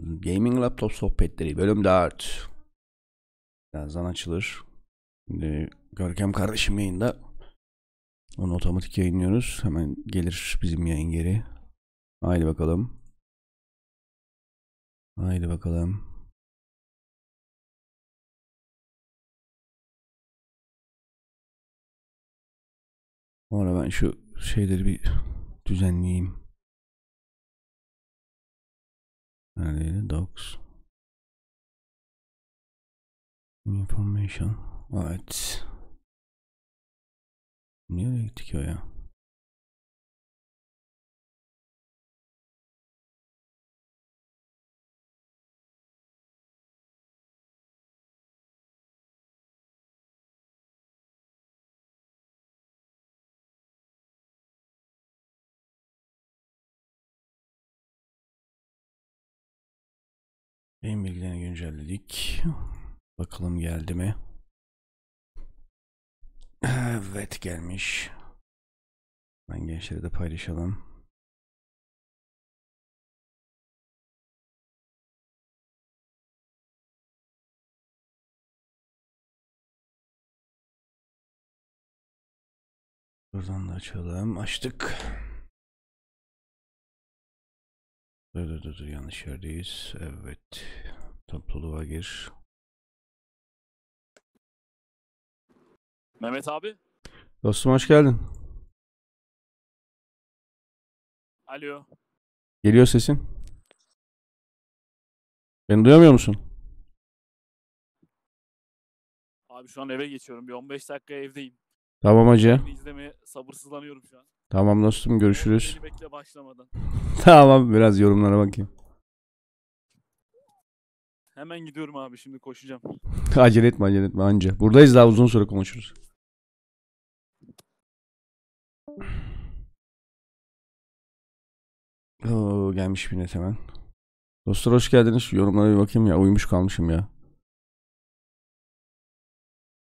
Gaming Laptop Sohbetleri bölüm 4. Birazdan açılır. Şimdi Görkem kardeşim yayında. Onu otomatik yayınlıyoruz. Hemen gelir bizim yayın geri. Haydi bakalım. Haydi bakalım. Bu ben şu şeyleri bir düzenleyeyim. I need docs. Information. Alright. Nearly to kill you. Beyin bilgilerini güncelledik. Bakalım geldi mi? Evet gelmiş. Ben gençlere de paylaşalım. Buradan da açalım. Açtık. Dur dur dur yanlış yerdeyiz. Evet. Topluluğa gir. Mehmet abi. Dostum hoş geldin. Alo. Geliyor sesin. Beni duyamıyor musun? Abi şu an eve geçiyorum. Bir 15 dakika evdeyim. Tamam hacı. İzlemeye sabırsızlanıyorum şu an. Tamam dostum görüşürüz. bekle başlamadan. tamam biraz yorumlara bakayım. Hemen gidiyorum abi şimdi koşacağım. acele etme acele etme anca. Buradayız daha uzun süre konuşuruz. Oo, gelmiş bir net hemen. Dostlar hoş geldiniz. Şu yorumlara bir bakayım ya. Uyumuş kalmışım ya.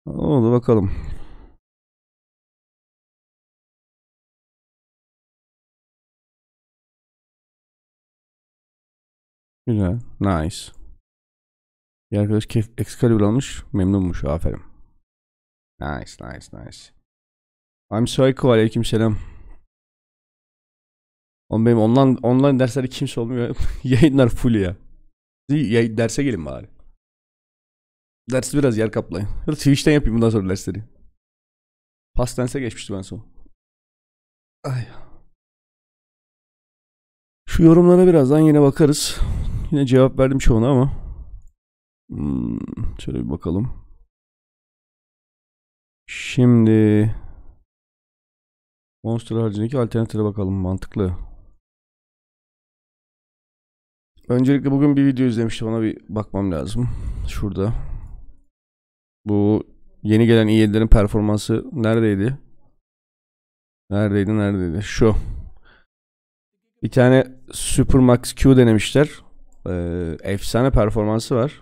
Oldu bakalım. Güzel. Nice. Bir arkadaş Excalibur almış. Memnunmuş. Aferin. Nice nice nice. I'm Psycho. Aleyküm selam. Oğlum benim online, online derslerde kimse olmuyor. Yayınlar full ya. Yay, derse gelin bari. Dersi biraz yer kaplayın. Ya Twitch'ten yapayım bundan sonra dersleri. Pastense geçmişti ben son. Ay. Şu yorumlara birazdan yine bakarız. Yine cevap verdim çoğuna ama. Hmm, şöyle bir bakalım. Şimdi Monster haricindeki alternatife bakalım mantıklı. Öncelikle bugün bir video izlemiştim ona bir bakmam lazım. Şurada. Bu yeni gelen i7'lerin performansı neredeydi? Neredeydi neredeydi? Şu. Bir tane Supermax Q denemişler. Ee, efsane performansı var.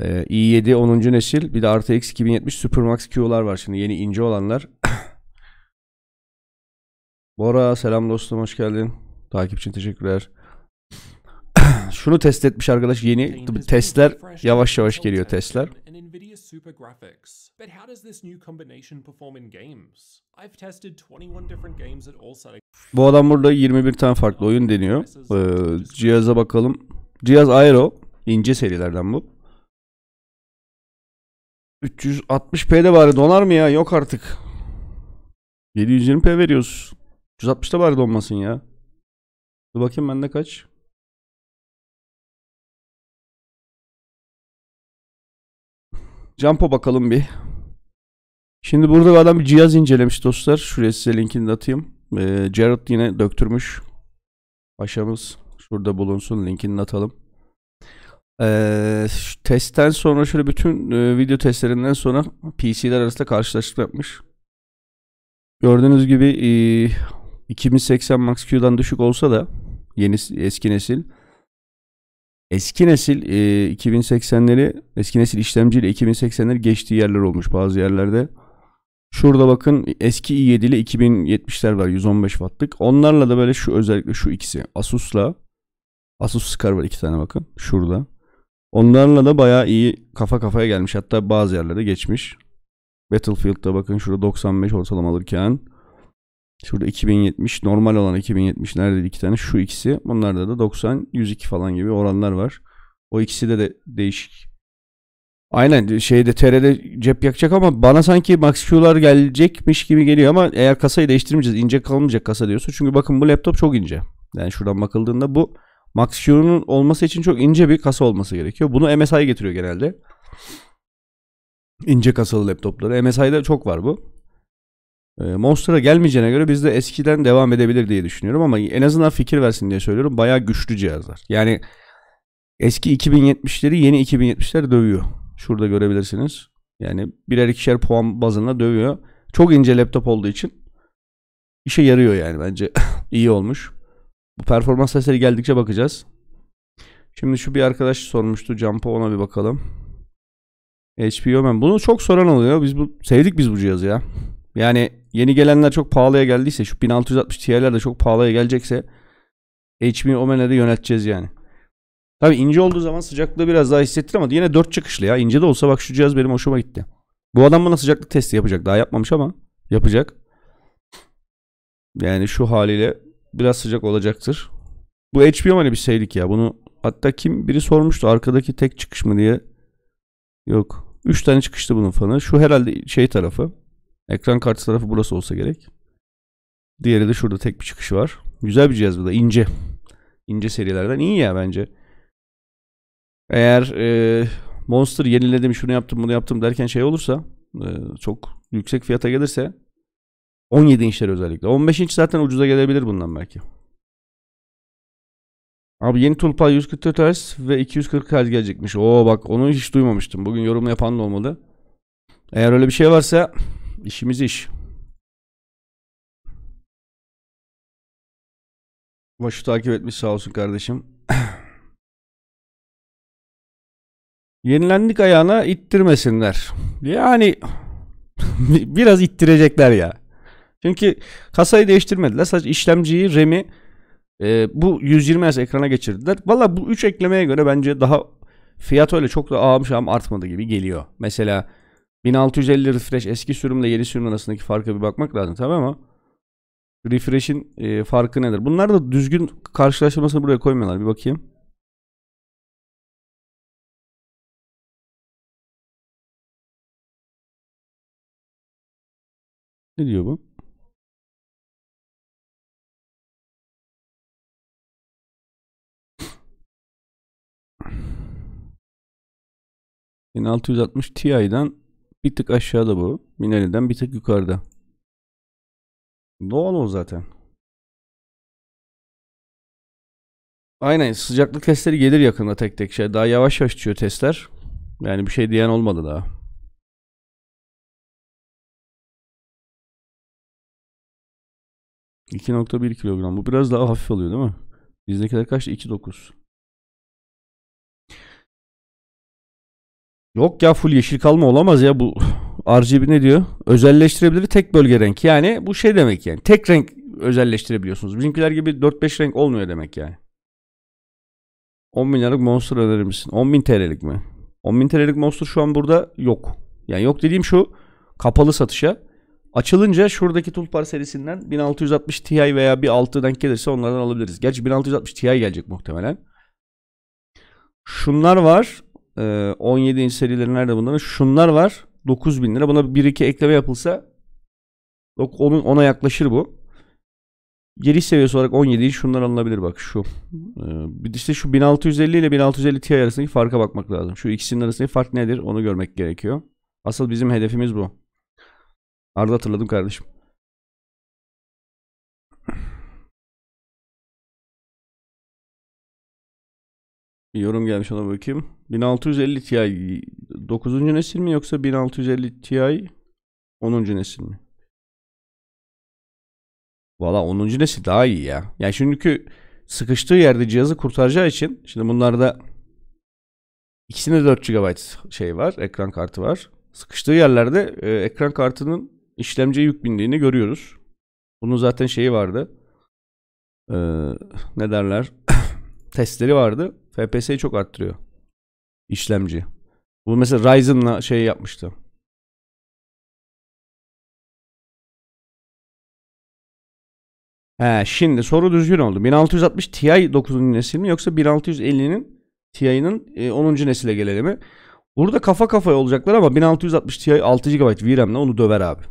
Ee, i7 10. nesil bir de RTX 2070 Supermax Q'lar var şimdi yeni ince olanlar. Bora selam dostum hoş geldin. Takip için teşekkürler. Şunu test etmiş arkadaş yeni testler yavaş yavaş geliyor testler. NVIDIA Super Graphics. But how does this new combination perform in games? I've tested 21 different games at all setting bu adam burada 21 tane farklı oyun deniyor. Ee, cihaza bakalım. Cihaz Aero. ince serilerden bu. 360 p de bari donar mı ya? Yok artık. 720p veriyoruz. 360 360'da bari donmasın ya. Dur bakayım bende kaç? Jumpo bakalım bir. Şimdi burada bir adam bir cihaz incelemiş dostlar. Şuraya size linkini de atayım. Ee, Jared yine döktürmüş. Paşamız şurada bulunsun. Linkini atalım. Ee, testten sonra şöyle bütün e, video testlerinden sonra PC'ler arasında karşılaştırma yapmış. Gördüğünüz gibi e, 2080 Max-Q'dan düşük olsa da yeni eski nesil eski nesil e, 2080'leri eski nesil işlemciyle 2080'leri geçtiği yerler olmuş bazı yerlerde. Şurada bakın eski i7 ile 2070'ler var 115 wattlık. Onlarla da böyle şu özellikle şu ikisi Asus'la Asus Scar var iki tane bakın şurada. Onlarla da bayağı iyi kafa kafaya gelmiş. Hatta bazı yerlere geçmiş. Battlefield'da bakın şurada 95 ortalama alırken şurada 2070 normal olan 2070 neredeydi iki tane şu ikisi. Bunlarda da 90 102 falan gibi oranlar var. O ikisi de, de değişik Aynen şeyde TR'de cep yakacak ama bana sanki Max Q'lar gelecekmiş gibi geliyor ama eğer kasayı değiştirmeyeceğiz ince kalmayacak kasa diyorsun. Çünkü bakın bu laptop çok ince. Yani şuradan bakıldığında bu Max Q'nun olması için çok ince bir kasa olması gerekiyor. Bunu MSI getiriyor genelde. İnce kasalı laptopları. MSI'da çok var bu. Ee, Monster'a gelmeyeceğine göre biz de eskiden devam edebilir diye düşünüyorum ama en azından fikir versin diye söylüyorum. Bayağı güçlü cihazlar. Yani eski 2070'leri yeni 2070'ler dövüyor. Şurada görebilirsiniz. Yani birer ikişer puan bazında dövüyor. Çok ince laptop olduğu için işe yarıyor yani bence. iyi olmuş. Bu performans testleri geldikçe bakacağız. Şimdi şu bir arkadaş sormuştu. Jump'a ona bir bakalım. HP Omen. Bunu çok soran oluyor. Biz bu sevdik biz bu cihazı ya. Yani yeni gelenler çok pahalıya geldiyse şu 1660 Ti'ler de çok pahalıya gelecekse HP Omen'e de yönelteceğiz yani. Tabii ince olduğu zaman sıcaklığı biraz daha hissettir ama yine 4 çıkışlı ya. İnce de olsa bak şu cihaz benim hoşuma gitti. Bu adam bana sıcaklık testi yapacak. Daha yapmamış ama yapacak. Yani şu haliyle biraz sıcak olacaktır. Bu HBO hani bir şeylik ya. Bunu hatta kim biri sormuştu arkadaki tek çıkış mı diye. Yok. 3 tane çıkıştı bunun fanı. Şu herhalde şey tarafı. Ekran kartı tarafı burası olsa gerek. Diğeri de şurada tek bir çıkış var. Güzel bir cihaz bu da ince. İnce serilerden iyi ya bence. Eğer e, Monster yeniledim şunu yaptım bunu yaptım derken şey olursa e, çok yüksek fiyata gelirse 17 inçler özellikle. 15 inç zaten ucuza gelebilir bundan belki. Abi yeni tulpa 144 Hz ve 240 Hz gelecekmiş. Oo bak onu hiç duymamıştım. Bugün yorum yapan da olmadı. Eğer öyle bir şey varsa işimiz iş. Başı takip etmiş sağ olsun kardeşim. yenilendik ayağına ittirmesinler. Yani biraz ittirecekler ya. Çünkü kasayı değiştirmediler. Sadece işlemciyi, RAM'i e, bu 120 Hz ekrana geçirdiler. Valla bu 3 eklemeye göre bence daha fiyat öyle çok da ağam şam artmadı gibi geliyor. Mesela 1650 refresh eski sürümle yeni sürüm arasındaki farka bir bakmak lazım tabii ama refresh'in e, farkı nedir? Bunlar da düzgün karşılaştırmasını buraya koymuyorlar. Bir bakayım. Ne diyor bu? Yani 660 Ti'den bir tık aşağıda bu. Mineliden bir tık yukarıda. Doğal o zaten. Aynen sıcaklık testleri gelir yakında tek tek şey. Daha yavaş yavaş testler. Yani bir şey diyen olmadı daha. 2.1 kilogram. Bu biraz daha hafif alıyor değil mi? Bizdekiler kaç? 2.9. Yok ya full yeşil kalma olamaz ya bu RGB ne diyor? Özelleştirebilir tek bölge renk. Yani bu şey demek yani. Tek renk özelleştirebiliyorsunuz. Bizimkiler gibi 4-5 renk olmuyor demek yani. 10 bin liralık monster önerir misin? 10 bin TL'lik mi? 10 bin TL'lik monster şu an burada yok. Yani yok dediğim şu kapalı satışa Açılınca şuradaki Tulpar serisinden 1660 Ti veya bir altıdan denk gelirse onlardan alabiliriz. Gerçi 1660 Ti gelecek muhtemelen. Şunlar var. 17 ee, inç serileri nerede bunların? Şunlar var. 9000 lira. Buna 1-2 ekleme yapılsa onun ona yaklaşır bu. Giriş seviyesi olarak 17 inç şunlar alınabilir bak şu. Ee, bir işte şu 1650 ile 1650 Ti arasındaki farka bakmak lazım. Şu ikisinin arasındaki fark nedir onu görmek gerekiyor. Asıl bizim hedefimiz bu. Arda hatırladım kardeşim. Bir yorum gelmiş ona bakayım. 1650 Ti 9. nesil mi yoksa 1650 Ti 10. nesil mi? Valla 10. nesil daha iyi ya. Yani çünkü sıkıştığı yerde cihazı kurtaracağı için şimdi bunlarda ikisinde 4 GB şey var, ekran kartı var. Sıkıştığı yerlerde e, ekran kartının işlemciye yük bindiğini görüyoruz. Bunun zaten şeyi vardı. Ee, ne derler? Testleri vardı. FPS'yi çok arttırıyor. İşlemci. Bu mesela Ryzen'la şey yapmıştı. He, şimdi soru düzgün oldu. 1660 Ti 9. nesil mi yoksa 1650'nin Ti'nin e, 10. nesile gelelim mi? Burada kafa kafaya olacaklar ama 1660 Ti 6 GB VRAM'le onu döver abi.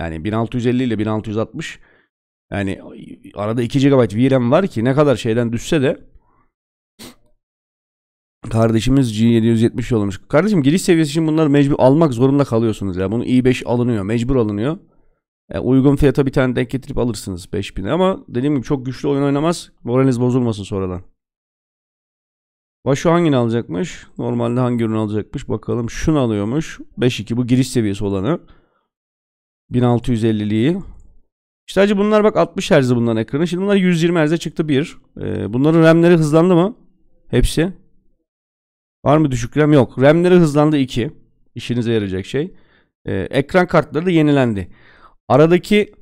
Yani 1650 ile 1660 yani arada 2 GB VRAM var ki ne kadar şeyden düşse de Kardeşimiz G770 yollamış. Kardeşim giriş seviyesi için bunları mecbur almak zorunda kalıyorsunuz ya. Bunu i5 alınıyor. Mecbur alınıyor. E, uygun fiyata bir tane denk getirip alırsınız 5000. Ama dediğim gibi çok güçlü oyun oynamaz. Moraliniz bozulmasın sonradan. Başo hangini alacakmış? Normalde hangi ürünü alacakmış? Bakalım şunu alıyormuş. 5.2 bu giriş seviyesi olanı. 1650'liyi. İşte acı bunlar bak 60 Hz bundan ekranı. Şimdi bunlar 120 Hz'e çıktı bir. Ee, bunların RAM'leri hızlandı mı? Hepsi. Var mı düşük RAM? Yok. RAM'leri hızlandı 2. İşinize yarayacak şey. Ee, ekran kartları da yenilendi. Aradaki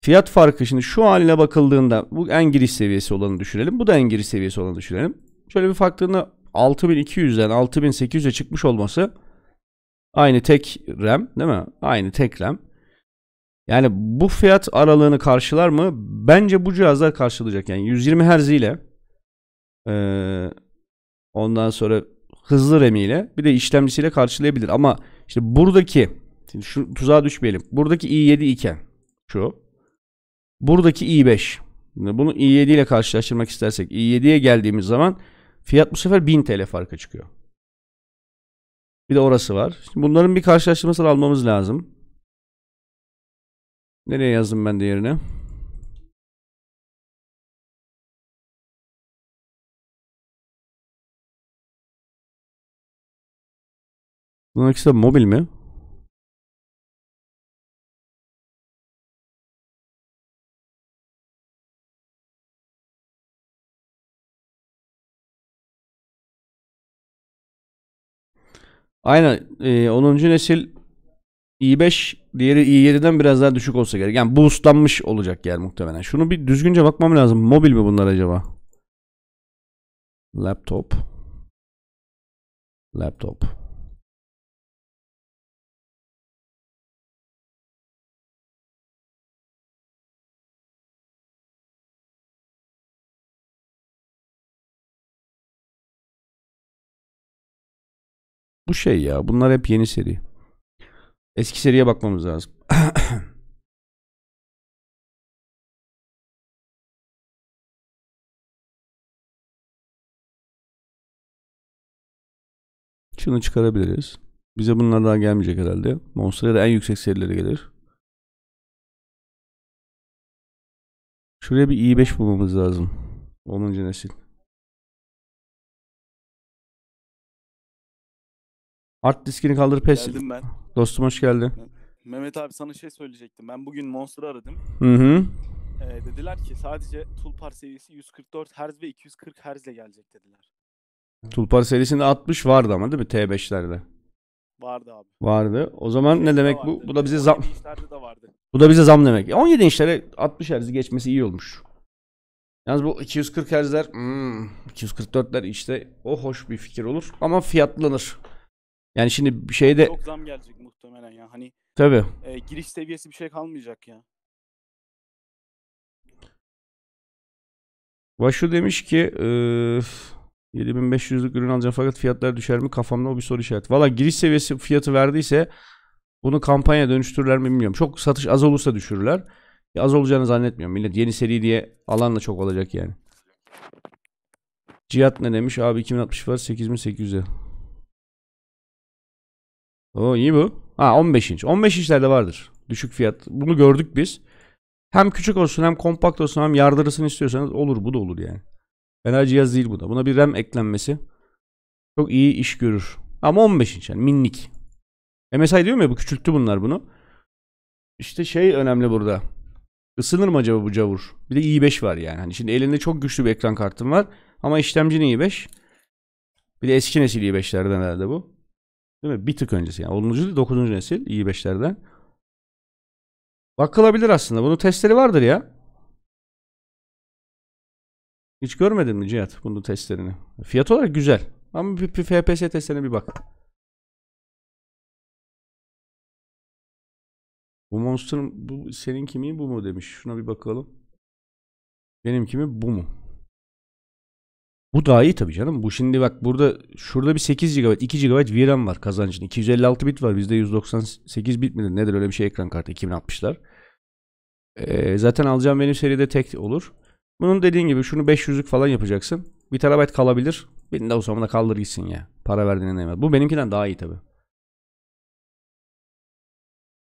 fiyat farkı şimdi şu haline bakıldığında bu en giriş seviyesi olanı düşünelim. Bu da en giriş seviyesi olanı düşünelim. Şöyle bir baktığında 6200'den 6800'e çıkmış olması aynı tek RAM değil mi? Aynı tek RAM. Yani bu fiyat aralığını karşılar mı? Bence bu cihazlar karşılayacak. Yani 120 Hz ile e, ondan sonra hızlı RAM ile bir de işlemcisiyle karşılayabilir. Ama işte buradaki şimdi şu tuzağa düşmeyelim. Buradaki i7 iken şu buradaki i5 Şimdi bunu i7 ile karşılaştırmak istersek i7'ye geldiğimiz zaman fiyat bu sefer 1000 TL farka çıkıyor. Bir de orası var. Şimdi bunların bir karşılaştırmasını almamız lazım. Nereye yazdım ben diğerine? Bunun ikisi de mobil mi? Aynen. E, 10. nesil i5 diğeri i7'den biraz daha düşük olsa gerek. Yani bu ustanmış olacak yer muhtemelen. Şunu bir düzgünce bakmam lazım. Mobil mi bunlar acaba? Laptop. Laptop. Bu şey ya. Bunlar hep yeni seri. Eski seriye bakmamız lazım. Şunu çıkarabiliriz. Bize bunlar daha gelmeyecek herhalde. Monster'a da en yüksek serileri gelir. Şuraya bir i5 bulmamız lazım. 10. nesil. Art diskini kaldır pes. Geldim ben. Dostum hoş geldin. Mehmet abi sana şey söyleyecektim. Ben bugün Monster'ı aradım. Hı hı. Ee, dediler ki sadece Tulpar serisi 144 Hz ve 240 Hz ile gelecek dediler. Tulpar serisinde 60 vardı ama değil mi T5'lerde? Vardı abi. Vardı. O zaman ne demek vardı. bu? Bu da bize ee, zam. De vardı. Bu da bize zam demek. 17 inçlere 60 Hz'i geçmesi iyi olmuş. Yalnız bu 240 Hz'ler, hmm, 244'ler işte o hoş bir fikir olur ama fiyatlanır. Yani şimdi şeyde Çok zam gelecek muhtemelen ya. Hani tabi e, giriş seviyesi bir şey kalmayacak ya. Vaşu demiş ki e, 7500'lük ürün alacağım fakat fiyatlar düşer mi kafamda o bir soru işareti. Valla giriş seviyesi fiyatı verdiyse bunu kampanya dönüştürürler mi bilmiyorum. Çok satış az olursa düşürürler. Ya az olacağını zannetmiyorum. Millet yeni seri diye alan da çok olacak yani. Cihat ne demiş? Abi 2060 var 8800'e. O iyi bu. Ha 15 inç. 15 inçlerde vardır. Düşük fiyat. Bunu gördük biz. Hem küçük olsun hem kompakt olsun hem yardırısını istiyorsanız olur. Bu da olur yani. Fena cihaz değil bu da. Buna bir RAM eklenmesi çok iyi iş görür. Ama 15 inç yani minnik. MSI diyor mu ya bu küçülttü bunlar bunu. İşte şey önemli burada. Isınır mı acaba bu cavur? Bir de i5 var yani. Hani şimdi elinde çok güçlü bir ekran kartım var. Ama işlemcinin i5. Bir de eski nesil i5'lerden herhalde bu. Değil mi? Bir tık öncesi yani 10. değil 9. nesil i5'lerden. Bakılabilir aslında. Bunun testleri vardır ya. Hiç görmedin mi Cihat bunun testlerini? Fiyat olarak güzel. Ama bir, bir FPS testlerine bir bak. Bu monster bu senin kimi bu mu demiş. Şuna bir bakalım. Benim kimi bu mu? Bu daha iyi tabii canım. Bu şimdi bak burada şurada bir 8 GB 2 GB VRAM var kazancın. 256 bit var. Bizde 198 bit midir nedir öyle bir şey ekran kartı 2060'lar. Ee, zaten alacağım benim seride tek olur. Bunun dediğin gibi şunu 500'lük falan yapacaksın. 1 terabayt kalabilir. Benim de o zaman kaldır gitsin ya. Para verdiğine değmez. Bu benimkinden daha iyi tabii.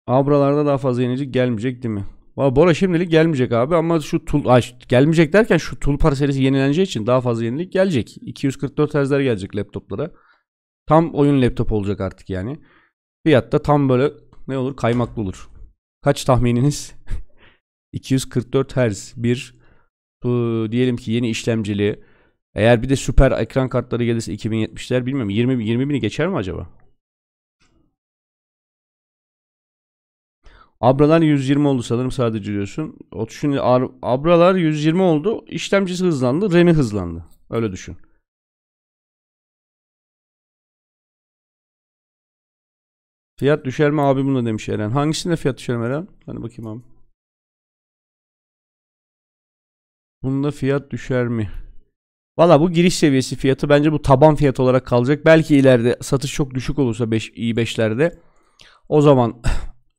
Abralarda daha fazla yenilecek gelmeyecek değil mi? Bora şimdilik gelmeyecek abi ama şu tul ay, gelmeyecek derken şu tulpar serisi yenileneceği için daha fazla yenilik gelecek. 244 Hz'ler gelecek laptoplara. Tam oyun laptop olacak artık yani. Fiyat da tam böyle ne olur kaymaklı olur. Kaç tahmininiz? 244 Hz bir bu, diyelim ki yeni işlemcili eğer bir de süper ekran kartları gelirse 2070'ler bilmiyorum 20 20 bini geçer mi acaba? Abralar 120 oldu sanırım sadece diyorsun. O şimdi abralar 120 oldu. İşlemcisi hızlandı. RAM'i hızlandı. Öyle düşün. Fiyat düşer mi abi bunu demiş Eren. Hangisinde fiyat düşer mi Eren? Hani bakayım abi. Bunda fiyat düşer mi? Valla bu giriş seviyesi fiyatı bence bu taban fiyat olarak kalacak. Belki ileride satış çok düşük olursa 5, i5'lerde o zaman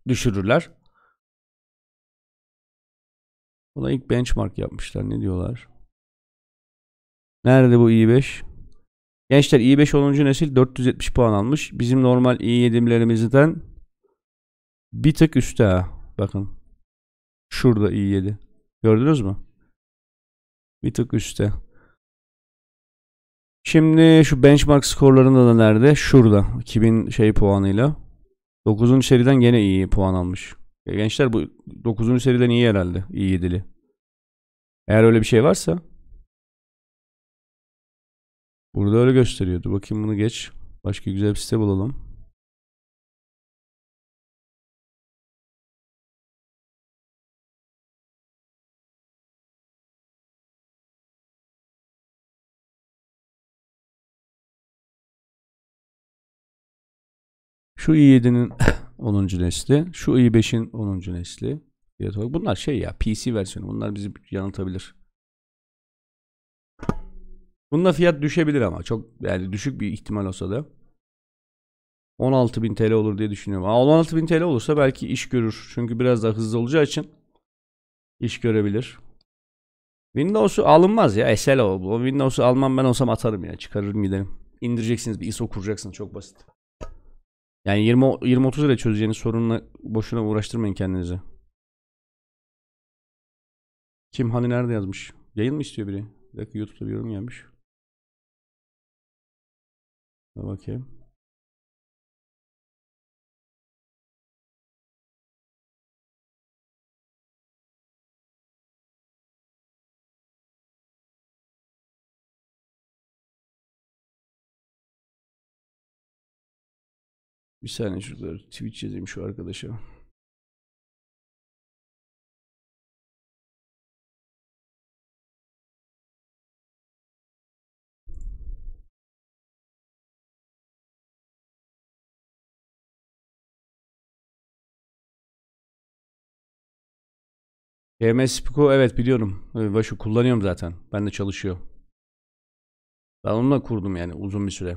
düşürürler. Buna ilk benchmark yapmışlar. Ne diyorlar? Nerede bu i5? Gençler i5 10. nesil 470 puan almış. Bizim normal i7'lerimizden bir tık üstte ha. Bakın. Şurada i7. Gördünüz mü? Bir tık üstte. Şimdi şu benchmark skorlarında da nerede? Şurada. 2000 şey puanıyla. 9. seriden gene iyi puan almış. E gençler bu 9. seriden iyi herhalde. İyi yedili. Eğer öyle bir şey varsa. Burada öyle gösteriyordu. Bakayım bunu geç. Başka güzel bir site bulalım. Şu i7'nin 10. nesli. Şu i5'in 10. nesli. Bunlar şey ya PC versiyonu. Bunlar bizi yanıltabilir. Bunda fiyat düşebilir ama çok yani düşük bir ihtimal olsa da 16.000 TL olur diye düşünüyorum. Ama 16.000 TL olursa belki iş görür. Çünkü biraz daha hızlı olacağı için iş görebilir. Windows'u alınmaz ya. SL o. Windows'u almam ben olsam atarım ya. Çıkarırım giderim. İndireceksiniz bir ISO kuracaksınız. Çok basit. Yani 20 20 30 lira çözeceğiniz sorunla boşuna uğraştırmayın kendinizi. Kim hani nerede yazmış? Yayın mı istiyor biri? Bir dakika YouTube'da bir yorum gelmiş. Bakayım. Bir saniye şurada Twitch yazayım şu arkadaşa. GMS Pico evet biliyorum. başı ee, kullanıyorum zaten. Ben de çalışıyor. Ben onunla kurdum yani uzun bir süre.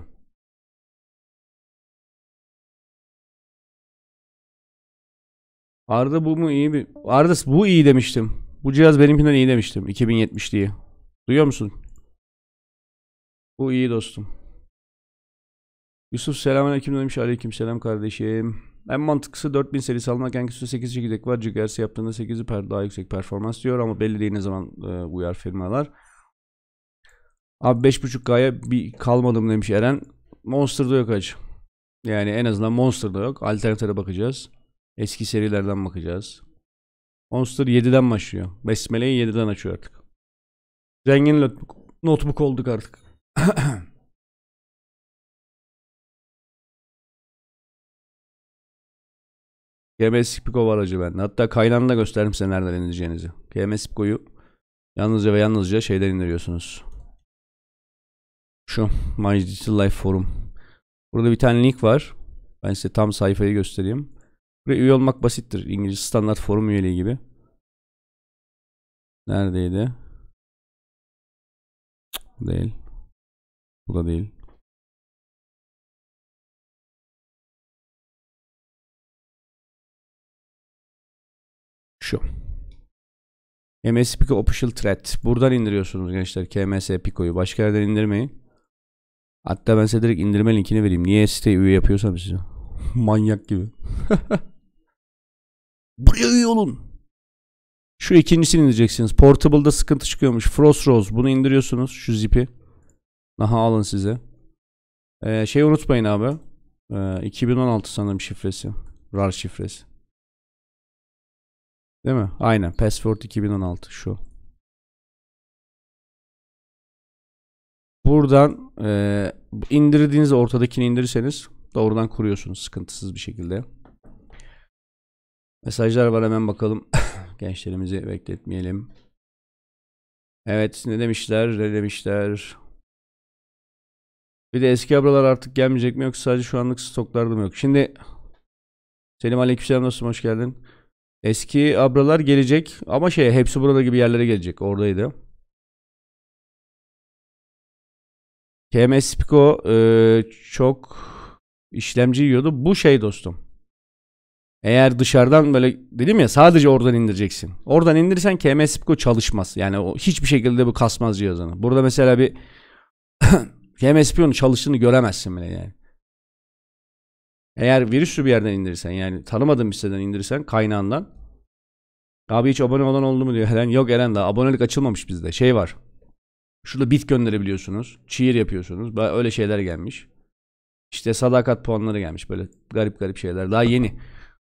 Arda bu mu iyi mi? Arda bu iyi demiştim. Bu cihaz benimkinden iyi demiştim. 2070 diye. Duyuyor musun? Bu iyi dostum. Yusuf selamünaleyküm demiş. Aleyküm selam kardeşim. En mantıklısı 4000 serisi almak. en Yani 8 çekirdek var. GHz yaptığında 8'i per daha yüksek performans diyor ama belli değil ne zaman e, uyar firmalar. Abi 5.5K'ya bir kalmadım demiş Eren. Monster'da yok acı. Yani en azından Monster'da yok. Alternatife bakacağız. Eski serilerden bakacağız. Monster 7'den başlıyor. Besmele'yi 7'den açıyor artık. Zengin notebook, notebook olduk artık. KMS Pico var acı bende. Hatta kaynağını da gösteririm size nereden indireceğinizi. KMS Pico'yu yalnızca ve yalnızca şeyden indiriyorsunuz. Şu My Digital Life Forum. Burada bir tane link var. Ben size tam sayfayı göstereyim. Ve üye olmak basittir. İngiliz standart forum üyeliği gibi. Neredeydi? Bu değil. Bu da değil. Şu. MS Pico Official Threat. Buradan indiriyorsunuz gençler. KMS Pico'yu. Başka yerden indirmeyin. Hatta ben size direkt indirme linkini vereyim. Niye siteye üye yapıyorsam size. Manyak gibi. Buraya üye olun. Şu ikincisini indireceksiniz. Portable'da sıkıntı çıkıyormuş. Frost Rose. Bunu indiriyorsunuz. Şu zipi. Daha alın size. Ee, şey unutmayın abi. Ee, 2016 sanırım şifresi. RAR şifresi. Değil mi? Aynen. Password 2016 şu. Buradan e, indirdiğiniz ortadakini indirirseniz doğrudan kuruyorsunuz sıkıntısız bir şekilde. Mesajlar var hemen bakalım. Gençlerimizi bekletmeyelim. Evet ne demişler ne demişler. Bir de eski abralar artık gelmeyecek mi yoksa sadece şu anlık stoklarda mı yok? Şimdi Selim Aleykümselam dostum hoş geldin. Eski abralar gelecek ama şey hepsi burada gibi yerlere gelecek. Oradaydı. KMS Pico e, çok işlemci yiyordu. Bu şey dostum. Eğer dışarıdan böyle dedim ya sadece oradan indireceksin. Oradan indirirsen KM Spco çalışmaz. Yani o hiçbir şekilde bu kasmaz cihazını. Burada mesela bir KM Spco'nun çalıştığını göremezsin bile yani. Eğer virüsü bir yerden indirirsen yani tanımadığın bir siteden indirirsen kaynağından. Abi hiç abone olan oldu mu diyor Eren. Yok Eren daha abonelik açılmamış bizde. Şey var. Şurada bit gönderebiliyorsunuz. çiğir yapıyorsunuz. böyle Öyle şeyler gelmiş. İşte sadakat puanları gelmiş böyle garip garip şeyler. Daha yeni.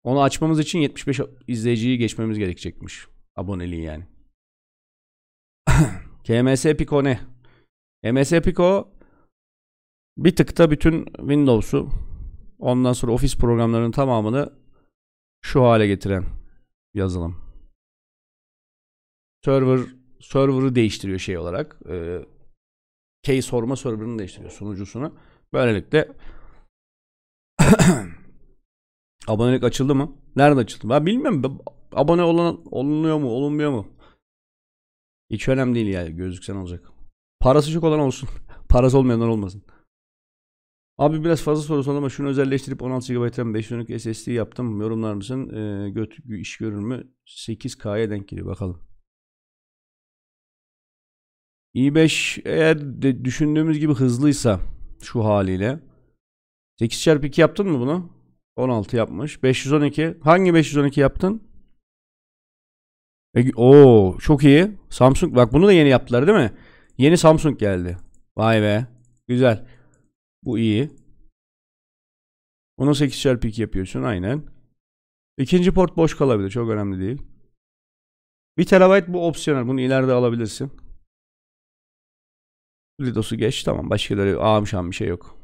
Onu açmamız için 75 izleyiciyi geçmemiz gerekecekmiş. Aboneliği yani. KMS Pico ne? MS Pico bir tıkta bütün Windows'u ondan sonra ofis programlarının tamamını şu hale getiren yazılım. Server server'ı değiştiriyor şey olarak. E, key sorma server'ını değiştiriyor sunucusunu. Böylelikle Abonelik açıldı mı? Nerede açıldı? Ben bilmiyorum. abone olan olunuyor mu? Olunmuyor mu? Hiç önemli değil yani. Gözüksen olacak. Parası çok olan olsun. Parası olmayanlar olmasın. Abi biraz fazla soru sordum ama şunu özelleştirip 16 GB RAM 512 SSD yaptım. Yorumlar mısın? Ee, göt, iş görür mü? 8K'ya denk geliyor. Bakalım. i5 eğer de düşündüğümüz gibi hızlıysa şu haliyle 8x2 yaptın mı bunu? 16 yapmış. 512. Hangi 512 yaptın? E, o çok iyi. Samsung bak bunu da yeni yaptılar değil mi? Yeni Samsung geldi. Vay be. Güzel. Bu iyi. 18 8 çarpı 2 yapıyorsun aynen. İkinci port boş kalabilir. Çok önemli değil. 1 terabayt bu opsiyonel. Bunu ileride alabilirsin. Lidos'u geç. Tamam. Başkaları ağam an bir şey yok.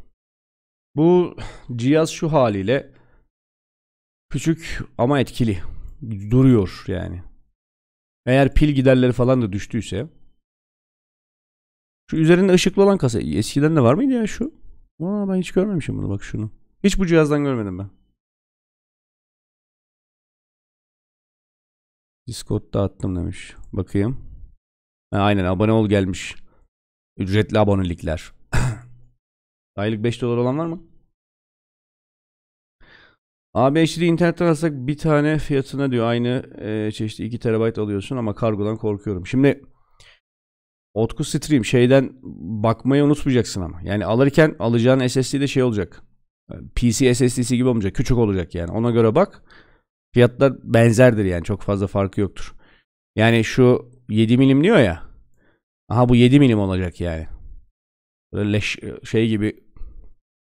Bu cihaz şu haliyle Küçük ama etkili. Duruyor yani. Eğer pil giderleri falan da düştüyse. Şu üzerinde ışıklı olan kasa. Eskiden de var mıydı ya şu? Aa, ben hiç görmemişim bunu bak şunu. Hiç bu cihazdan görmedim ben. Discord'da attım demiş. Bakayım. Ha, aynen abone ol gelmiş. Ücretli abonelikler. Aylık 5 dolar olan var mı? AB3'li internetten alsak bir tane fiyatına diyor aynı e, çeşitli 2 TB alıyorsun ama kargodan korkuyorum. Şimdi Otku Stream şeyden bakmayı unutmayacaksın ama. Yani alırken alacağın SSD de şey olacak. E, PC SSD'si gibi olmayacak. Küçük olacak yani. Ona göre bak. Fiyatlar benzerdir yani. Çok fazla farkı yoktur. Yani şu 7 milim diyor ya. Aha bu 7 milim olacak yani. Böyle leş, e, şey gibi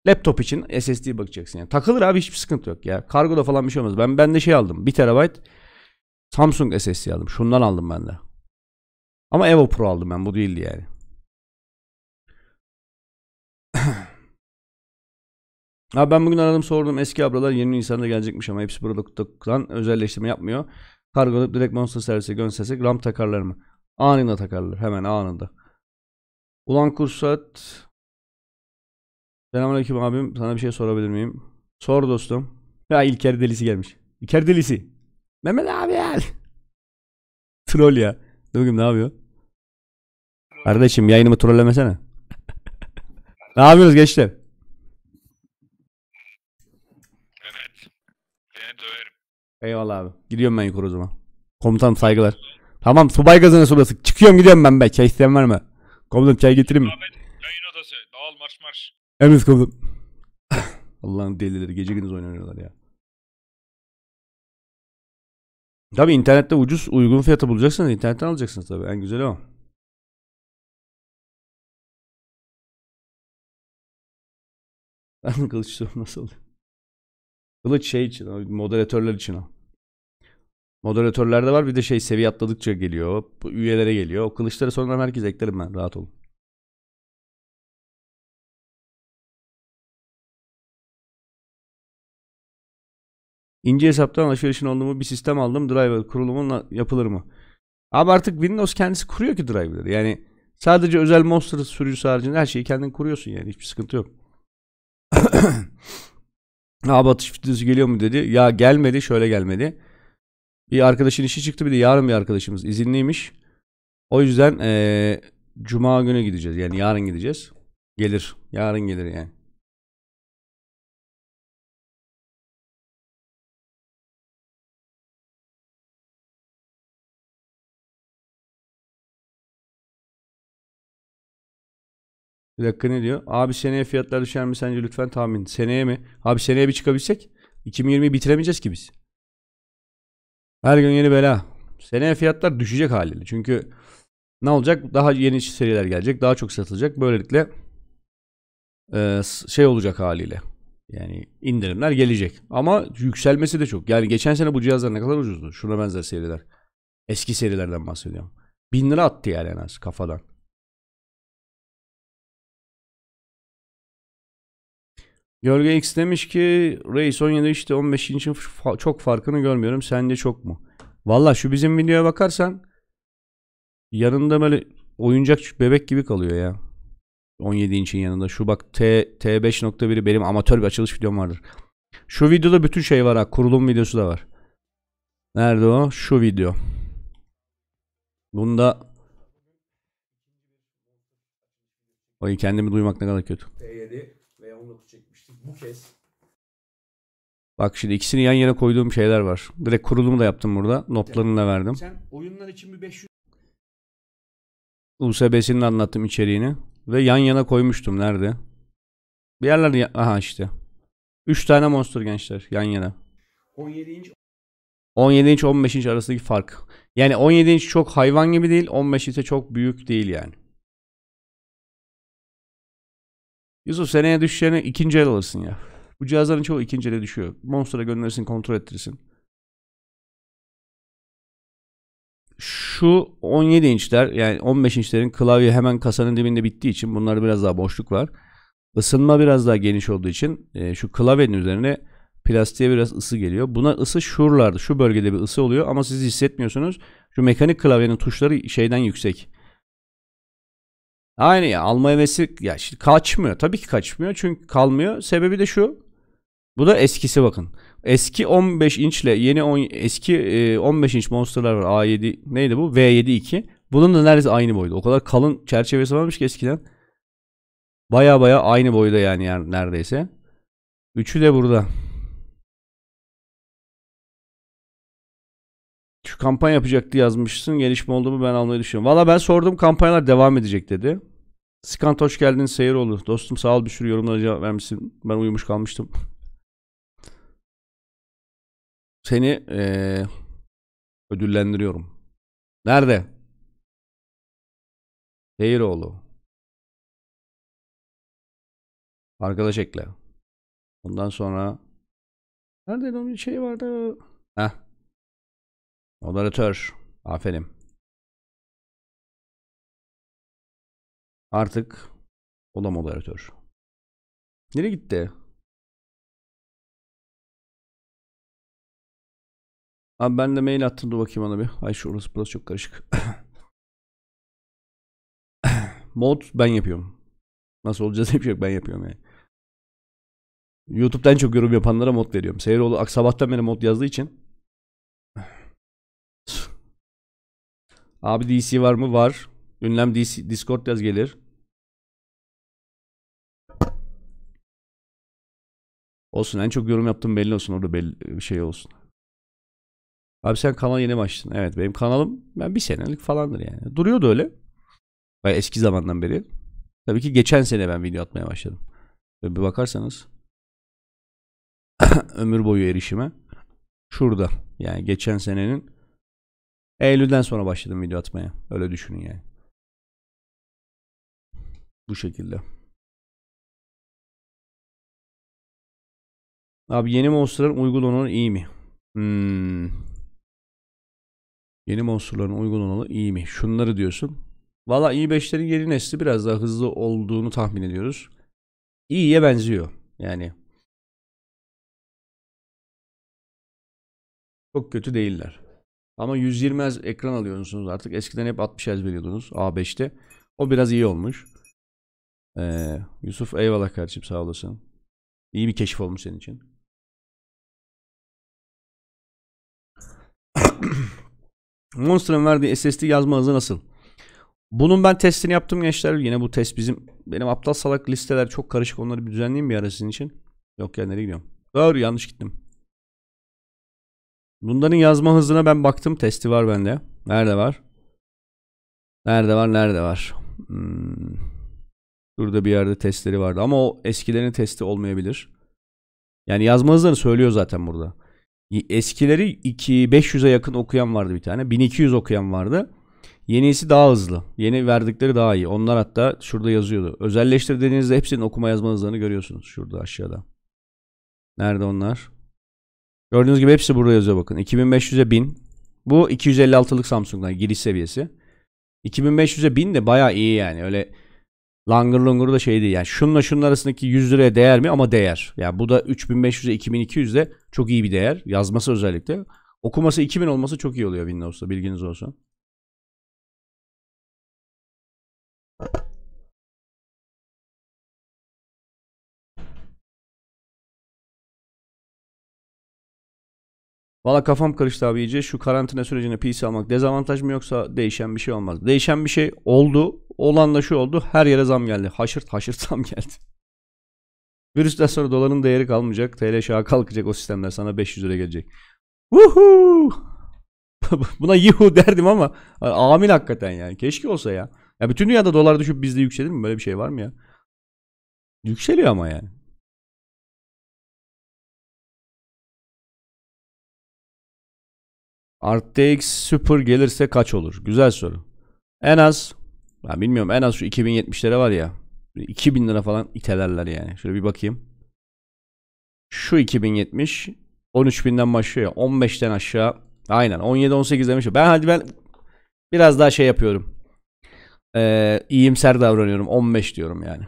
Laptop için SSD bakacaksın. Yani takılır abi hiçbir sıkıntı yok ya. Kargoda falan bir şey olmaz. Ben ben de şey aldım. 1 terabayt Samsung SSD aldım. Şundan aldım ben de. Ama Evo Pro aldım ben. Bu değildi yani. Abi ben bugün aradım sordum eski abralar yeni Nisan'da gelecekmiş ama hepsi buralıktan özelleştirme yapmıyor. Kargolayıp direkt monster servise göndersek RAM takarlar mı? Anında takarlar hemen anında. Ulan kursat Selamünaleyküm abim. Sana bir şey sorabilir miyim? Sor dostum. Ya İlker delisi gelmiş. İlker delisi. Mehmet abi gel. Troll ya. Bugün ne yapıyor? Kardeşim yayınımı trollemesene. ne yapıyorsunuz gençler? Mehmet. Seni döverim. Eyvallah abi. Gidiyorum ben yukarı o zaman. Komutanım saygılar. Tamam subay gazına sobası. Çıkıyorum gidiyorum ben be. Çay isteyen var mı? Komutanım çay getireyim mi? yayın odası. Dağıl marş marş. Emret komutanım. Allah'ın delileri gece gündüz oynanıyorlar ya. Tabi internette ucuz uygun fiyata bulacaksınız. internetten alacaksınız tabi. En güzeli o. Kılıç nasıl oluyor? Kılıç şey için, moderatörler için o. Moderatörlerde var bir de şey seviye atladıkça geliyor. Üyelere geliyor. O kılıçları sonra herkes eklerim ben rahat olun. İnce hesaptan alışverişin olduğumu bir sistem aldım. Driver kurulumunla yapılır mı? Abi artık Windows kendisi kuruyor ki driver'ları. Yani sadece özel monster sürücüsü haricinde her şeyi kendin kuruyorsun yani. Hiçbir sıkıntı yok. Abi atış videosu geliyor mu dedi. Ya gelmedi şöyle gelmedi. Bir arkadaşın işi çıktı bir de yarın bir arkadaşımız izinliymiş. O yüzden ee, cuma günü gideceğiz. Yani yarın gideceğiz. Gelir. Yarın gelir yani. Bir dakika ne diyor? Abi seneye fiyatlar düşer mi sence lütfen tahmin. Seneye mi? Abi seneye bir çıkabilsek 2020'yi bitiremeyeceğiz ki biz. Her gün yeni bela. Seneye fiyatlar düşecek haliyle. Çünkü ne olacak? Daha yeni seriler gelecek. Daha çok satılacak. Böylelikle e, şey olacak haliyle. Yani indirimler gelecek. Ama yükselmesi de çok. Yani geçen sene bu cihazlar ne kadar ucuzdu? Şuna benzer seriler. Eski serilerden bahsediyorum. Bin lira attı yani en az kafadan. Gölge X demiş ki Reis 17 işte 15 için çok farkını görmüyorum. Sence çok mu? Valla şu bizim videoya bakarsan yanında böyle oyuncak bebek gibi kalıyor ya. 17 inçin yanında. Şu bak T, T5.1'i benim amatör bir açılış videom vardır. Şu videoda bütün şey var ha. Kurulum videosu da var. Nerede o? Şu video. Bunda Ay kendimi duymak ne kadar kötü. T7 bu kez. Bak şimdi ikisini yan yana koyduğum şeyler var. Direkt kurulumu da yaptım burada. Notlarını da verdim. Sen oyunlar için bir 500 USB'sinin anlattım içeriğini. Ve yan yana koymuştum. Nerede? Bir yerlerde... Aha işte. 3 tane monster gençler yan yana. 17 inç 17 inç 15 inç arasındaki fark. Yani 17 inç çok hayvan gibi değil, 15 ise çok büyük değil yani. Yusuf seneye düşeceğine ikinci el alırsın ya. Bu cihazların çoğu ikinci ele düşüyor. Monster'a gönderirsin kontrol ettirirsin. Şu 17 inçler yani 15 inçlerin klavye hemen kasanın dibinde bittiği için bunlarda biraz daha boşluk var. Isınma biraz daha geniş olduğu için e, şu klavyenin üzerine plastiğe biraz ısı geliyor. Buna ısı şuralarda şu bölgede bir ısı oluyor ama siz hissetmiyorsunuz. Şu mekanik klavyenin tuşları şeyden yüksek Aynı ya alma hevesi ya şimdi kaçmıyor. Tabii ki kaçmıyor çünkü kalmıyor. Sebebi de şu. Bu da eskisi bakın. Eski 15 inçle yeni 10, eski e, 15 inç monsterlar var. A7 neydi bu? V72. Bunun da neredeyse aynı boyda. O kadar kalın çerçevesi varmış ki eskiden. Baya baya aynı boyda yani, yani neredeyse. Üçü de burada. Şu kampanya yapacaktı yazmışsın. Gelişme oldu mu ben almayı düşünüyorum. Valla ben sordum kampanyalar devam edecek dedi. Skant hoş geldin seyir oldu. Dostum sağ ol bir sürü yorumlara cevap vermişsin. Ben uyumuş kalmıştım. Seni ee, ödüllendiriyorum. Nerede? Seyiroğlu. Arkadaş ekle. Ondan sonra Nerede onun şey vardı? Heh. Moderatör. Aferin. Artık o da moderatör. Nereye gitti? Abi ben de mail attım dur bakayım ona bir. Ay şu orası burası çok karışık. Mod ben yapıyorum. Nasıl olacağız hep şey yok ben yapıyorum yani. YouTube'dan çok yorum yapanlara mod veriyorum. Seyiroğlu Aksabah'tan beri mod yazdığı için Abi DC var mı? Var. Ünlem DC, Discord yaz gelir. Olsun en çok yorum yaptığım belli olsun orada belli şey olsun. Abi sen kanal yeni başladın. Evet benim kanalım ben bir senelik falandır yani. Duruyordu öyle. Bayağı eski zamandan beri. Tabii ki geçen sene ben video atmaya başladım. Böyle bir bakarsanız ömür boyu erişime şurada. Yani geçen senenin Eylül'den sonra başladım video atmaya. Öyle düşünün yani. Bu şekilde. Abi yeni monsterların uygulanalı iyi mi? Hmm. Yeni monsterların uygulanalı iyi mi? Şunları diyorsun. Valla i5'lerin yeni nesli biraz daha hızlı olduğunu tahmin ediyoruz. İyiye benziyor. Yani çok kötü değiller. Ama 120 Hz ekran alıyorsunuz artık. Eskiden hep 60 Hz veriyordunuz A5'te. O biraz iyi olmuş. Ee, Yusuf eyvallah kardeşim sağ olasın. İyi bir keşif olmuş senin için. Monster'ın verdiği SSD yazma hızı nasıl? Bunun ben testini yaptım gençler. Yine bu test bizim benim aptal salak listeler çok karışık. Onları bir düzenleyeyim bir ara sizin için. Yok ya nereye gidiyorum? Doğru yanlış gittim. Bundanın yazma hızına ben baktım. Testi var bende. Nerede var? Nerede var? Nerede var? Hmm. Burada bir yerde testleri vardı. Ama o eskilerin testi olmayabilir. Yani yazma hızını söylüyor zaten burada. Eskileri 2 500'e yakın okuyan vardı bir tane. 1200 okuyan vardı. Yenisi daha hızlı. Yeni verdikleri daha iyi. Onlar hatta şurada yazıyordu. Özelleştir hepsinin okuma yazma hızlarını görüyorsunuz. Şurada aşağıda. Nerede onlar? Gördüğünüz gibi hepsi burada yazıyor bakın. 2500'e 1000. Bu 256'lık Samsung'dan giriş seviyesi. 2500'e 1000 de baya iyi yani. Öyle langır lungur da şey değil. Yani şunla şunun arasındaki 100 liraya değer mi? Ama değer. Yani bu da 3500'e 2200 de çok iyi bir değer. Yazması özellikle. Okuması 2000 olması çok iyi oluyor Windows'ta bilginiz olsun. Valla kafam karıştı abi iyice. Şu karantina sürecinde PC almak dezavantaj mı yoksa değişen bir şey olmaz. Değişen bir şey oldu. Olan da şu oldu. Her yere zam geldi. Haşırt haşırt zam geldi. Virüsten sonra doların değeri kalmayacak. TL şaha kalkacak o sistemler. Sana 500 lira gelecek. Vuhu! Buna yuhu derdim ama amin hakikaten yani. Keşke olsa ya. Ya bütün dünyada dolar düşüp bizde yükselir mi? Böyle bir şey var mı ya? Yükseliyor ama yani. RTX Super gelirse kaç olur? Güzel soru. En az ben bilmiyorum en az şu 2070'lere var ya 2000 lira falan itelerler yani. Şöyle bir bakayım. Şu 2070 13.000'den başlıyor. 15'ten aşağı. Aynen 17-18 demiş. Ben hadi ben biraz daha şey yapıyorum. Ee, iyimser davranıyorum. 15 diyorum yani.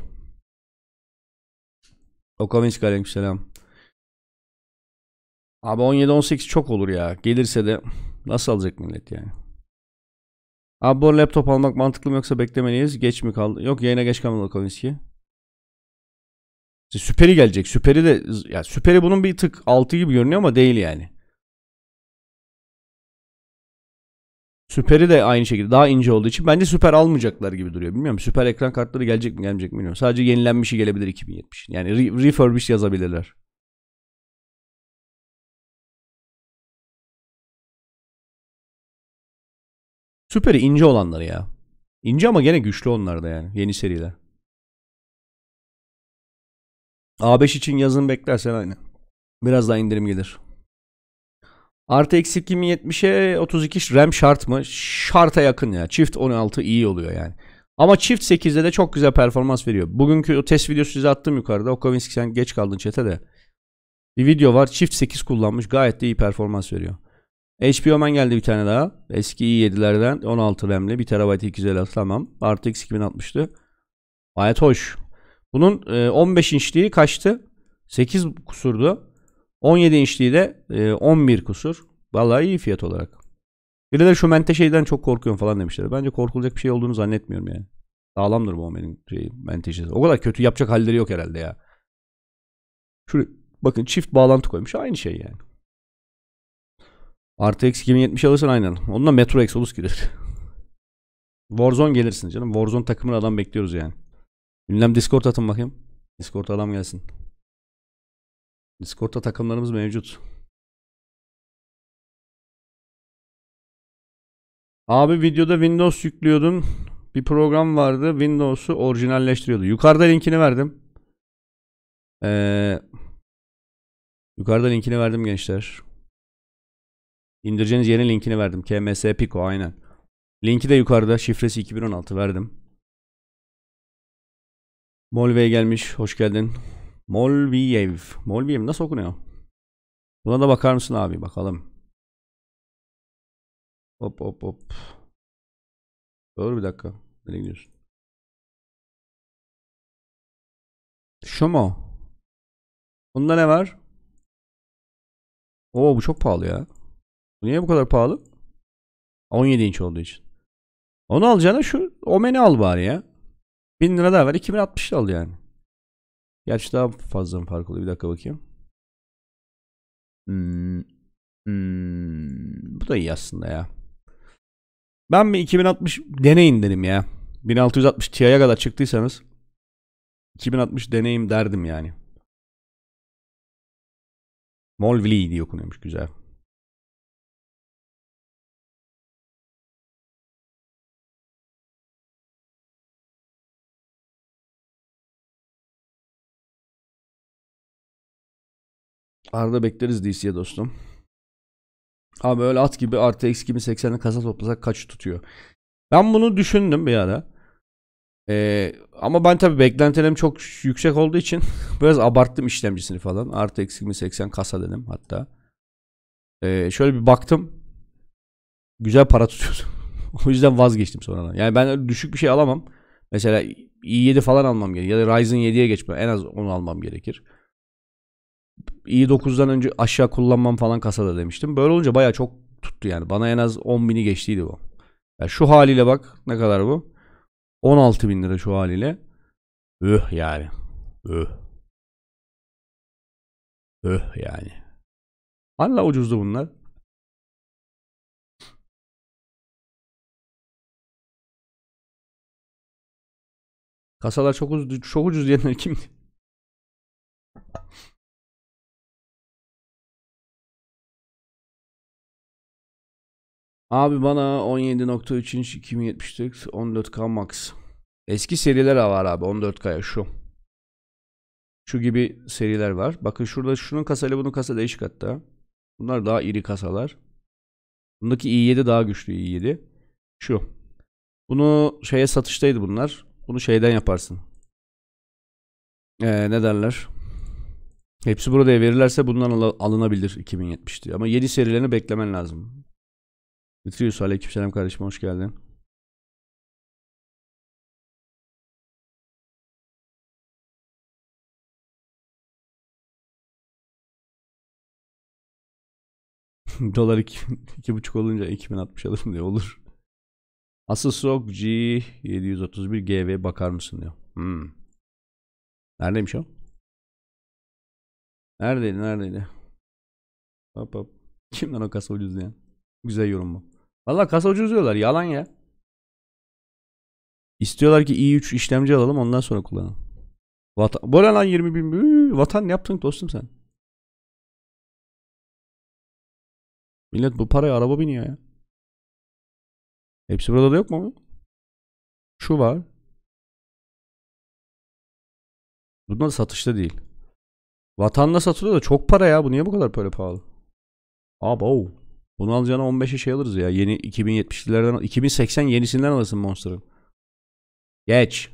Okavinç aleykümselam. Abi 17-18 çok olur ya. Gelirse de nasıl alacak millet yani? Abi bu laptop almak mantıklı mı yoksa beklemeliyiz? Geç mi kaldı? Yok yayına geç kalmadı Kovinski. İşte süperi gelecek. Süperi de ya süperi bunun bir tık altı gibi görünüyor ama değil yani. Süperi de aynı şekilde daha ince olduğu için bence süper almayacaklar gibi duruyor. Bilmiyorum süper ekran kartları gelecek mi gelmeyecek mi bilmiyorum. Sadece yenilenmişi gelebilir 2070. Yani re refurbished yazabilirler. Süperi ince olanları ya. İnce ama gene güçlü onlar da yani. Yeni seriler. A5 için yazın beklersen aynı. Biraz daha indirim gelir. Artı eksik 2070'e 32 RAM şart mı? Şarta yakın ya. Çift 16 iyi oluyor yani. Ama çift 8'de de çok güzel performans veriyor. Bugünkü o test videosu size attım yukarıda. o Okovinski sen geç kaldın çete de. Bir video var çift 8 kullanmış gayet de iyi performans veriyor. HBO Man geldi bir tane daha. Eski i7'lerden 16 RAM'li 1 TB 256 tamam. RTX 2060'tı. Gayet hoş. Bunun 15 e, inçliği kaçtı? 8 kusurdu. 17 inçliği de 11 e, kusur. Vallahi iyi fiyat olarak. Biri de şu mente şeyden çok korkuyorum falan demişler. Bence korkulacak bir şey olduğunu zannetmiyorum yani. Sağlamdır bu Omer'in şeyi, menteşesi. O kadar kötü yapacak halleri yok herhalde ya. Şuraya, bakın çift bağlantı koymuş. Aynı şey yani. Artı 2070 alırsan aynen. Onunla Metro Exodus gelir. Warzone gelirsin canım. Warzone takımına adam bekliyoruz yani. Ünlem Discord atın bakayım. Discord adam gelsin. Discord'da takımlarımız mevcut. Abi videoda Windows yüklüyordun. Bir program vardı. Windows'u orijinalleştiriyordu. Yukarıda linkini verdim. Ee, yukarıda linkini verdim gençler. İndireceğiniz yerin linkini verdim. KMS Pico aynen. Linki de yukarıda. Şifresi 2016 verdim. Molvey gelmiş. Hoş geldin. Molviyev. Molviyev nasıl okunuyor? Buna da bakar mısın abi? Bakalım. Hop hop hop. Doğru bir dakika. Nereye gidiyorsun? Şomo. Bunda ne var? Oo bu çok pahalı ya. Bu niye bu kadar pahalı? 17 inç olduğu için. Onu alacağına şu Omen'i al bari ya. 1000 lira daha ver 2060 al yani. Gerçi daha fazla mı fark oluyor? Bir dakika bakayım. Hmm. Hmm. Bu da iyi aslında ya. Ben bir 2060 deneyin dedim ya. 1660 Ti'ye kadar çıktıysanız 2060 deneyim derdim yani. Molvli diye okunuyormuş güzel. Arada bekleriz DC'ye dostum. Abi öyle at gibi artı eksi gibi 80'i kasa toplasak kaç tutuyor? Ben bunu düşündüm bir ara. Ee, ama ben tabii beklentilerim çok yüksek olduğu için biraz abarttım işlemcisini falan. Artı eksi gibi 80 kasa dedim hatta. Ee, şöyle bir baktım. Güzel para tutuyordu. o yüzden vazgeçtim sonradan. Yani ben düşük bir şey alamam. Mesela i7 falan almam gerekir. Ya da Ryzen 7'ye geçme. En az onu almam gerekir i9'dan önce aşağı kullanmam falan kasada demiştim. Böyle olunca baya çok tuttu yani. Bana en az 10 bini geçtiydi bu. Yani şu haliyle bak ne kadar bu? 16 bin lira şu haliyle. Öh yani. Öh. Öh yani. Hala ucuzdu bunlar. Kasalar çok ucuz, çok ucuz diyenler kim? Abi bana 17.3 inç 2074 14K Max. Eski seriler var abi 14K'ya şu. Şu gibi seriler var. Bakın şurada şunun kasayla bunun kasa değişik hatta. Bunlar daha iri kasalar. Bundaki i7 daha güçlü i7. Şu. Bunu şeye satıştaydı bunlar. Bunu şeyden yaparsın. Ee, ne derler? Hepsi burada verirlerse bundan alınabilir 2070 diyor. Ama yeni serilerini beklemen lazım. Bitiriyoruz. Aleykümselam kardeşim hoş geldin. Dolar 2,5 olunca 2060 alırım diyor. Olur. Asıl Asusrog G731 GV bakar mısın diyor. Hmm. Neredeymiş o? Neredeydi neredeydi? Hop hop. Kimden o kasa ucuz diye. Güzel yorum bu. Vallahi kasa ucuz diyorlar. Yalan ya. İstiyorlar ki i3 işlemci alalım ondan sonra kullanalım. Vatan, bu lan 20 bin. vatan ne yaptın dostum sen? Millet bu paraya araba biniyor ya. Hepsi burada da yok mu? Şu var. Bunlar satışta değil. Vatanla satılıyor da çok para ya. Bu niye bu kadar böyle pahalı? Abo. Bunu alacağına 15'e şey alırız ya. Yeni 2070'lerden 2080 yenisinden alırsın Monster'ı. Geç.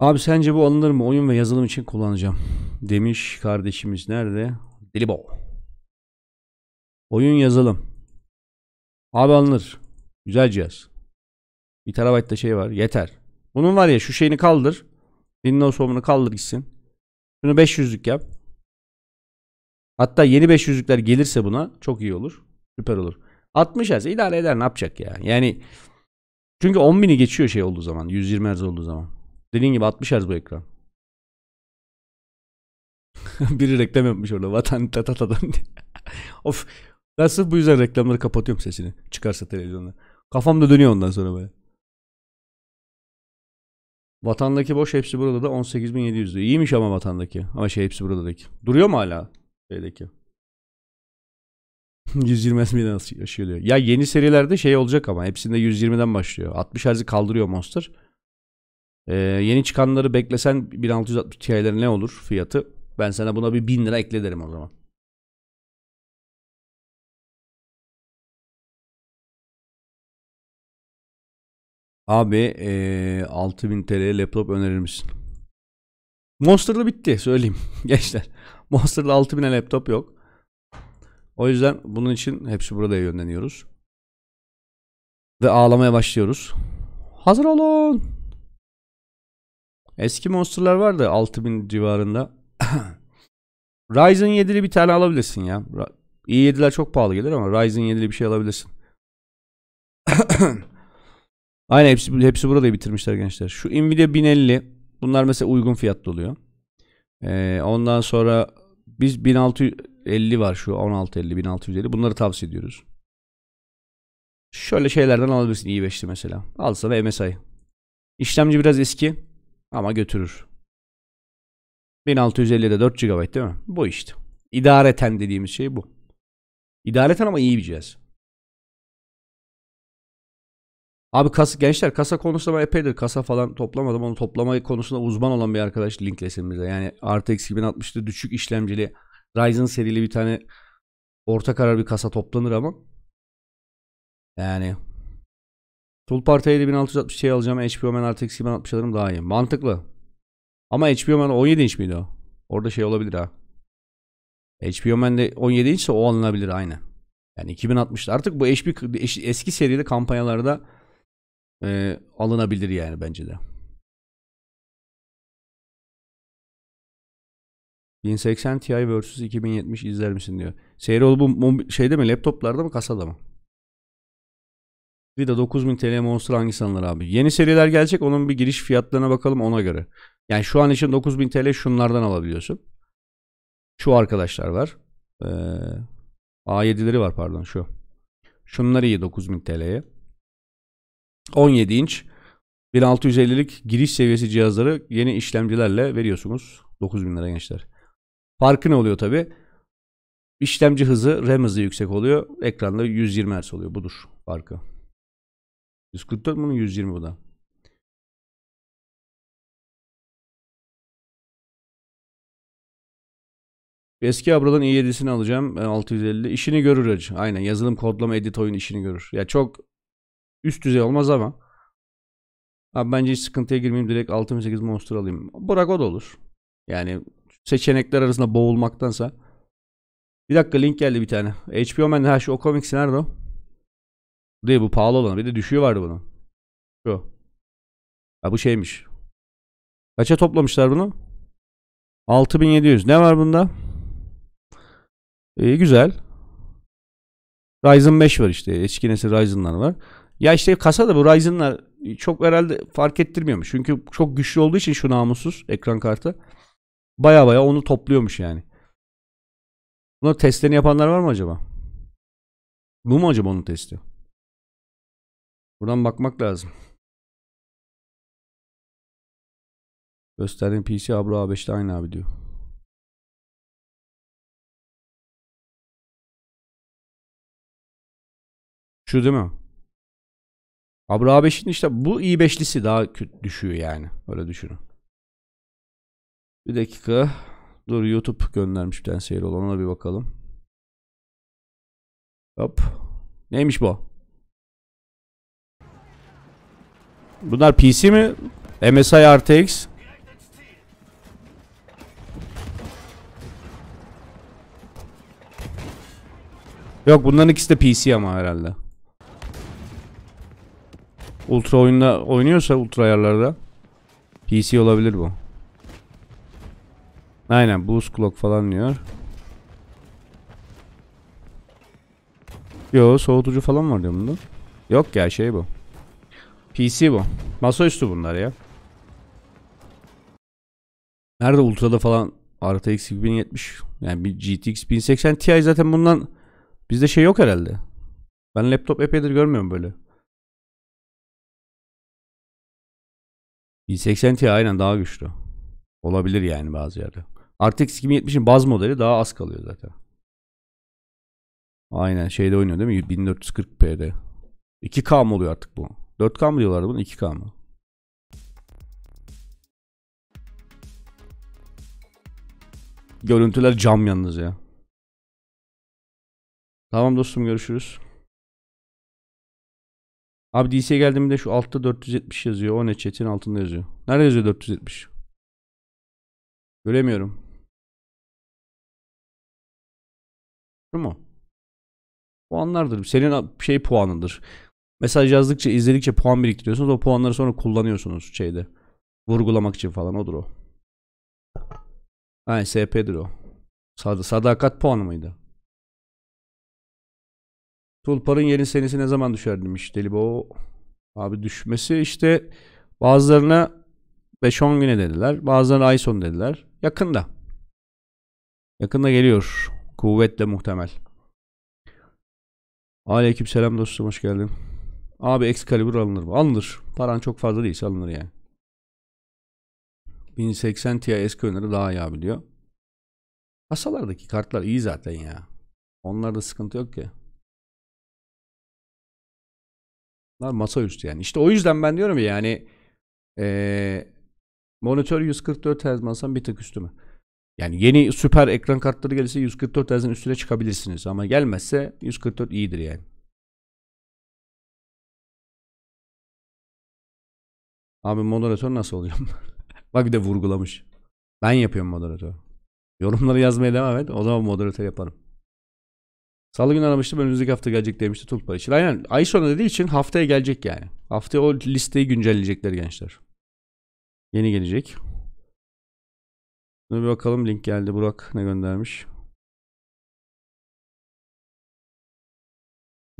Abi sence bu alınır mı? Oyun ve yazılım için kullanacağım. Demiş kardeşimiz nerede? Dilibo. Oyun yazılım. Abi alınır. Güzel cihaz. Bir da şey var. Yeter. Bunun var ya şu şeyini kaldır. Windows Home'unu kaldır gitsin. Şunu 500'lük yap. Hatta yeni 500'lükler gelirse buna çok iyi olur. Süper olur. 60 Hz idare eder ne yapacak ya? Yani çünkü 10.000'i geçiyor şey olduğu zaman. 120 Hz olduğu zaman. Dediğin gibi 60 Hz bu ekran. Biri reklam yapmış orada. Vatan tatatadan diye. of. Ben sırf bu yüzden reklamları kapatıyorum sesini. Çıkarsa televizyonda. Kafam da dönüyor ondan sonra böyle. Vatandaki boş hepsi burada da 18.700 diyor. İyiymiş ama vatandaki. Ama şey hepsi buradaki. Duruyor mu hala? Şeydeki. 120 Hz'de nasıl yaşıyor diyor. Ya yeni serilerde şey olacak ama hepsinde 120'den başlıyor. 60 Hz'i kaldırıyor Monster. Ee, yeni çıkanları beklesen 1660 Ti'lerin ne olur fiyatı? Ben sana buna bir 1000 lira eklederim o zaman. Abi ee, 6000 TL laptop önerir misin? Monster'lı bitti söyleyeyim gençler. Monster'lı 6000'e laptop yok. O yüzden bunun için hepsi burada yönleniyoruz. Ve ağlamaya başlıyoruz. Hazır olun. Eski monsterlar vardı 6000 civarında. Ryzen 7'li bir tane alabilirsin ya. i7'ler çok pahalı gelir ama Ryzen 7'li bir şey alabilirsin. Aynen hepsi, hepsi burada bitirmişler gençler. Şu Nvidia 1050 Bunlar mesela uygun fiyatlı oluyor. Ee, ondan sonra biz 1650 var şu 1650 1650 bunları tavsiye ediyoruz. Şöyle şeylerden alabilirsin i5'li mesela. Alsa ve MSI. İşlemci biraz eski ama götürür. 1650'de 4 GB değil mi? Bu işte. İdareten dediğimiz şey bu. İdareten ama iyi bir cihaz. Abi kasa, gençler kasa konusunda ben epeydir kasa falan toplamadım. Onu toplama konusunda uzman olan bir arkadaş linklesin bize. Yani RTX 2060'da düşük işlemcili Ryzen serili bir tane orta karar bir kasa toplanır ama. Yani Full Party 7660 şey alacağım. HBO Man RTX 2060 alırım daha iyi. Mantıklı. Ama HBO Man 17 inç miydi o? Orada şey olabilir ha. HBO Man'de 17 inçse o alınabilir aynı. Yani 2060'da artık bu HP eski serili kampanyalarda e, alınabilir yani bence de. 1080 Ti vs 2070 izler misin diyor. Seyrol bu şeyde mi laptoplarda mı kasada mı? Bir de 9000 TL Monster hangi alınır abi? Yeni seriler gelecek onun bir giriş fiyatlarına bakalım ona göre. Yani şu an için 9000 TL şunlardan alabiliyorsun. Şu arkadaşlar var. Ee, A7'leri var pardon şu. Şunlar iyi 9000 TL'ye. 17 inç 1650'lik giriş seviyesi cihazları yeni işlemcilerle veriyorsunuz. 9000 lira gençler. Farkı ne oluyor tabi? İşlemci hızı RAM hızı yüksek oluyor. Ekranda 120 Hz oluyor. Budur farkı. 144 bunun 120 bu da. Eski Abra'dan i7'sini alacağım. 650. E, işini görür hacı. Aynen yazılım kodlama edit oyun işini görür. Ya çok üst düzey olmaz ama. Abi bence hiç sıkıntıya girmeyeyim direkt 6.8 monster alayım. bırak o da olur. Yani seçenekler arasında boğulmaktansa. Bir dakika link geldi bir tane. HBO Man'de her şey o komik nerede o? Değil bu pahalı olan. Bir de düşüyor vardı bunun. Şu. Ha bu şeymiş. Kaça toplamışlar bunu? 6700. Ne var bunda? İyi ee, güzel. Ryzen 5 var işte. Eski nesil Ryzen'lar var. Ya işte kasa da bu Ryzen'lar çok herhalde fark ettirmiyormuş. Çünkü çok güçlü olduğu için şu namussuz ekran kartı. Baya baya onu topluyormuş yani. Buna testlerini yapanlar var mı acaba? Bu mu acaba onun testi? Buradan bakmak lazım. Gösterdiğim PC Abra A5'te aynı abi diyor. Şu değil mi? Abra A5'in işte bu i5'lisi daha kötü düşüyor yani. Öyle düşünün. Bir dakika. Dur YouTube göndermiş bir tane seyir olana bir bakalım. Hop. Neymiş bu? Bunlar PC mi? MSI RTX. Yok bunların ikisi de PC ama herhalde. Ultra oyunda oynuyorsa ultra ayarlarda PC olabilir bu. Aynen boost clock falan diyor. Yo soğutucu falan var diyor bunda. Yok ya şey bu. PC bu. Masaüstü bunlar ya. Nerede ultrada falan RTX 2070 yani bir GTX 1080 Ti zaten bundan bizde şey yok herhalde. Ben laptop epeydir görmüyorum böyle. 1080 Ti aynen daha güçlü. Olabilir yani bazı yerde. RTX 2070'in baz modeli daha az kalıyor zaten. Aynen şeyde oynuyor değil mi? 1440p'de. 2K mı oluyor artık bu? 4K mı diyorlardı bunu? 2K mı? Görüntüler cam yalnız ya. Tamam dostum görüşürüz. Abi DC'ye geldiğimde şu altta 470 yazıyor. O ne chat'in altında yazıyor. Nerede yazıyor 470? Göremiyorum. Şu mu? Puanlardır. Senin şey puanındır. Mesaj yazdıkça, izledikçe puan biriktiriyorsunuz. O puanları sonra kullanıyorsunuz şeyde. Vurgulamak için falan. Odur o. Aynen SP'dir o. Sad sadakat puanı mıydı? Tulpar'ın yeni senesi ne zaman düşer demiş Delibo. Abi düşmesi işte bazılarına 5-10 güne dediler. Bazılarına ay sonu dediler. Yakında. Yakında geliyor. Kuvvetle muhtemel. Aleyküm selam dostum hoş geldin. Abi Excalibur alınır mı? Alınır. Paran çok fazla değilse alınır yani. 1080 Ti eski öneri daha iyi abi diyor. Kasalardaki kartlar iyi zaten ya. Onlarda sıkıntı yok ki. masa üstü yani. İşte o yüzden ben diyorum ya yani ee, monitör 144 Hz masam bir tık üstü mü? Yani yeni süper ekran kartları gelirse 144 Hz'in üstüne çıkabilirsiniz ama gelmezse 144 iyidir yani. Abi moderatör nasıl olacağım? Bak bir de vurgulamış. Ben yapıyorum moderatör. Yorumları yazmaya devam et. O zaman moderatör yaparım. Salı günü aramıştım önümüzdeki hafta gelecek demişti Tulpa için. Aynen ay sonu dediği için haftaya gelecek yani. Haftaya o listeyi güncelleyecekler gençler. Yeni gelecek. Buna bir bakalım link geldi. Burak ne göndermiş?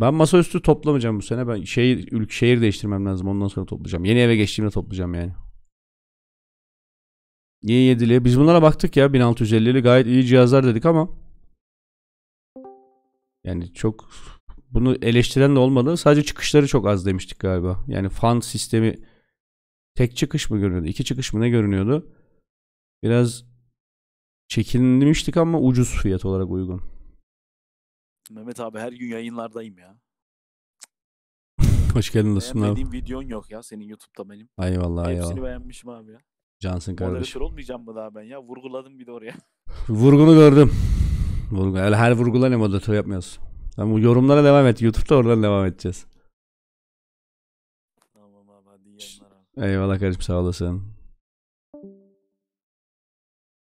Ben masaüstü toplamayacağım bu sene. Ben şehir, ülke, şehir değiştirmem lazım. Ondan sonra toplayacağım. Yeni eve geçtiğimde toplayacağım yani. Y7'li. Biz bunlara baktık ya 1650'li gayet iyi cihazlar dedik ama yani çok bunu eleştiren de olmadı. Sadece çıkışları çok az demiştik galiba. Yani fan sistemi tek çıkış mı görünüyordu? İki çıkış mı ne görünüyordu? Biraz çekinmiştik ama ucuz fiyat olarak uygun. Mehmet abi her gün yayınlardayım ya. Hoş geldin dostum abi. Beğenmediğim videon yok ya senin YouTube'da benim. Ay vallahi Hepsini ya. Hepsini beğenmişim abi ya. Cansın kardeşim. Moderatör olmayacağım mı daha ben ya? Vurguladım bir de oraya. Vurgunu gördüm. Vurgu. Öyle her vurgularla moderatör yapmıyoruz. Ama yani yorumlara devam et. Youtube'da oradan devam edeceğiz. Tamam abi hadi yayınlar. Eyvallah kardeşim sağ olasın.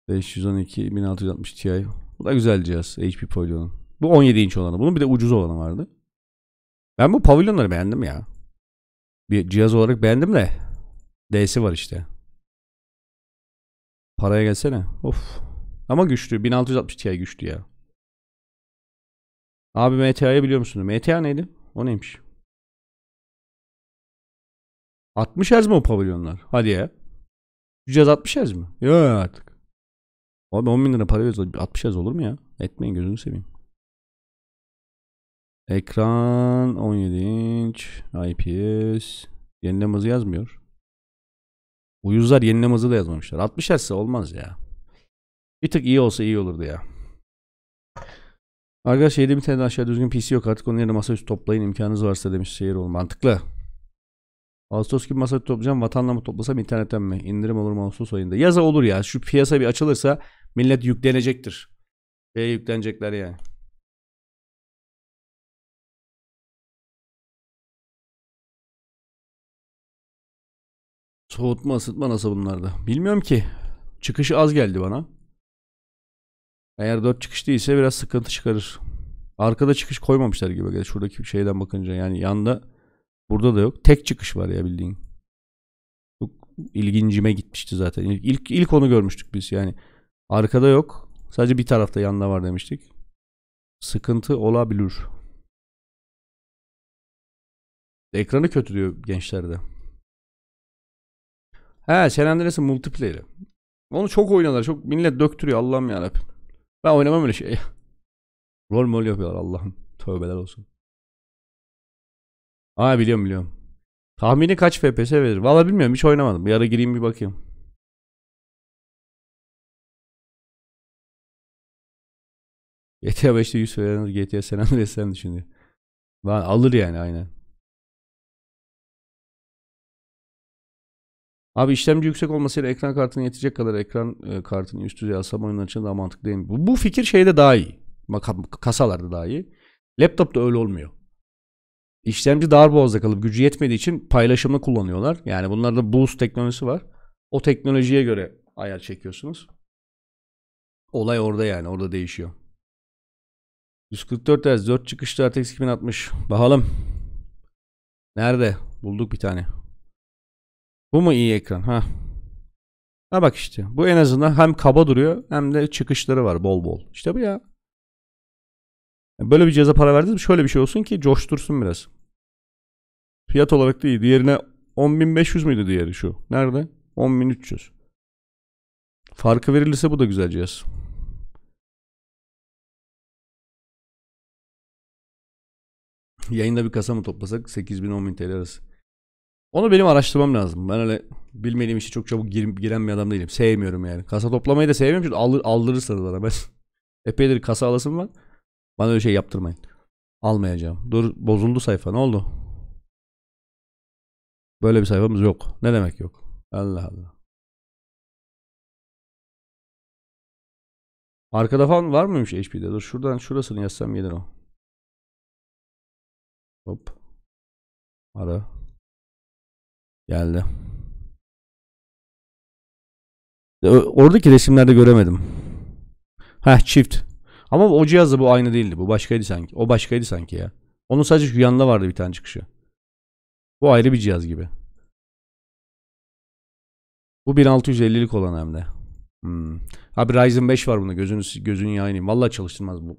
512 1660 Ti. Bu da güzel cihaz. HP Pavilion. Bu 17 inç olanı. Bunun bir de ucuz olanı vardı. Ben bu Pavilion'ları beğendim ya. Bir cihaz olarak beğendim de. D'si var işte. Paraya gelsene. Of. Ama güçlü. 1660 Ti güçlü ya. Abi MTA'yı biliyor musun? MTA neydi? O neymiş? 60 Hz mi o pavilyonlar? Hadi ya. Şu 60 Hz mi? Yok artık. Abi 10 bin lira para veriyoruz. 60 Hz olur mu ya? Etmeyin gözünü seveyim. Ekran 17 inç IPS yenileme hızı yazmıyor. Uyuzlar yenileme hızı da yazmamışlar. 60 Hz olmaz ya. Bir tık iyi olsa iyi olurdu ya. Arkadaş şeyde bir tane de aşağı düzgün PC yok artık onun yerine masaüstü toplayın imkanınız varsa demiş şehir ol mantıklı. Ağustos gibi masaüstü toplayacağım vatanla mı toplasam internetten mi? İndirim olur mu Ağustos ayında? Yaza olur ya şu piyasa bir açılırsa millet yüklenecektir. Şeye yüklenecekler yani. Soğutma ısıtma nasıl bunlarda? Bilmiyorum ki. Çıkışı az geldi bana. Eğer 4 çıkış ise biraz sıkıntı çıkarır. Arkada çıkış koymamışlar gibi. Şuradaki şeyden bakınca yani yanda burada da yok. Tek çıkış var ya bildiğin. Çok ilgincime gitmişti zaten. İlk, ilk, ilk onu görmüştük biz yani. Arkada yok. Sadece bir tarafta yanda var demiştik. Sıkıntı olabilir. Ekranı kötü diyor gençlerde. He San Andreas'ın multiplayer? Onu çok oynadılar. Çok millet döktürüyor Allah'ım ya yarabbim. Ben oynamam öyle şey. Rol mol yapıyorlar Allah'ım. Tövbeler olsun. Aa biliyorum biliyorum. Tahmini kaç FPS verir? vallahi bilmiyorum hiç oynamadım. Bir ara gireyim bir bakayım. GTA 5'te 100 veren GTA San Andreas'ten düşünüyor. Ben alır yani aynen. Abi işlemci yüksek olmasıyla ekran kartına yetecek kadar ekran e, kartını üst düzey asam oyunlar için daha mantıklı değil mi? Bu, bu fikir şeyde daha iyi. Kasalarda daha iyi. Laptopta öyle olmuyor. İşlemci dar boğazda kalıp gücü yetmediği için paylaşımı kullanıyorlar. Yani bunlarda Boost teknolojisi var. O teknolojiye göre ayar çekiyorsunuz. Olay orada yani. Orada değişiyor. 144 Hz 4 çıkışlı RTX 2060. Bakalım. Nerede? Bulduk bir tane. Bu mu iyi ekran? Ha. Ha bak işte. Bu en azından hem kaba duruyor hem de çıkışları var bol bol. İşte bu ya. Böyle bir cihaza para verdiniz Şöyle bir şey olsun ki coştursun biraz. Fiyat olarak da iyi. Diğerine 10.500 müydü diğeri şu? Nerede? 10.300. Farkı verilirse bu da güzel cihaz. Yayında bir kasa mı toplasak 8.000-10.000 TL arası. Onu benim araştırmam lazım. Ben öyle bilmediğim işe çok çabuk gir, giren bir adam değilim. Sevmiyorum yani. Kasa toplamayı da sevmiyorum çünkü aldır, aldırırsanız bana. Ben epeydir kasa alasım var. Bana öyle şey yaptırmayın. Almayacağım. Dur bozuldu sayfa. Ne oldu? Böyle bir sayfamız yok. Ne demek yok? Allah Allah. Arkada falan var mıymış HP'de? Dur şuradan şurasını yazsam gelir o. Hop. Ara. Geldi. E, oradaki resimlerde göremedim. Ha çift. Ama o cihazla bu aynı değildi. Bu başkaydı sanki. O başkaydı sanki ya. Onun sadece şu yanında vardı bir tane çıkışı. Bu ayrı bir cihaz gibi. Bu 1650'lik olan hem de. Hmm. Abi Ryzen 5 var bunda. Gözünüz gözünün yayını. Vallahi çalıştırmaz bu.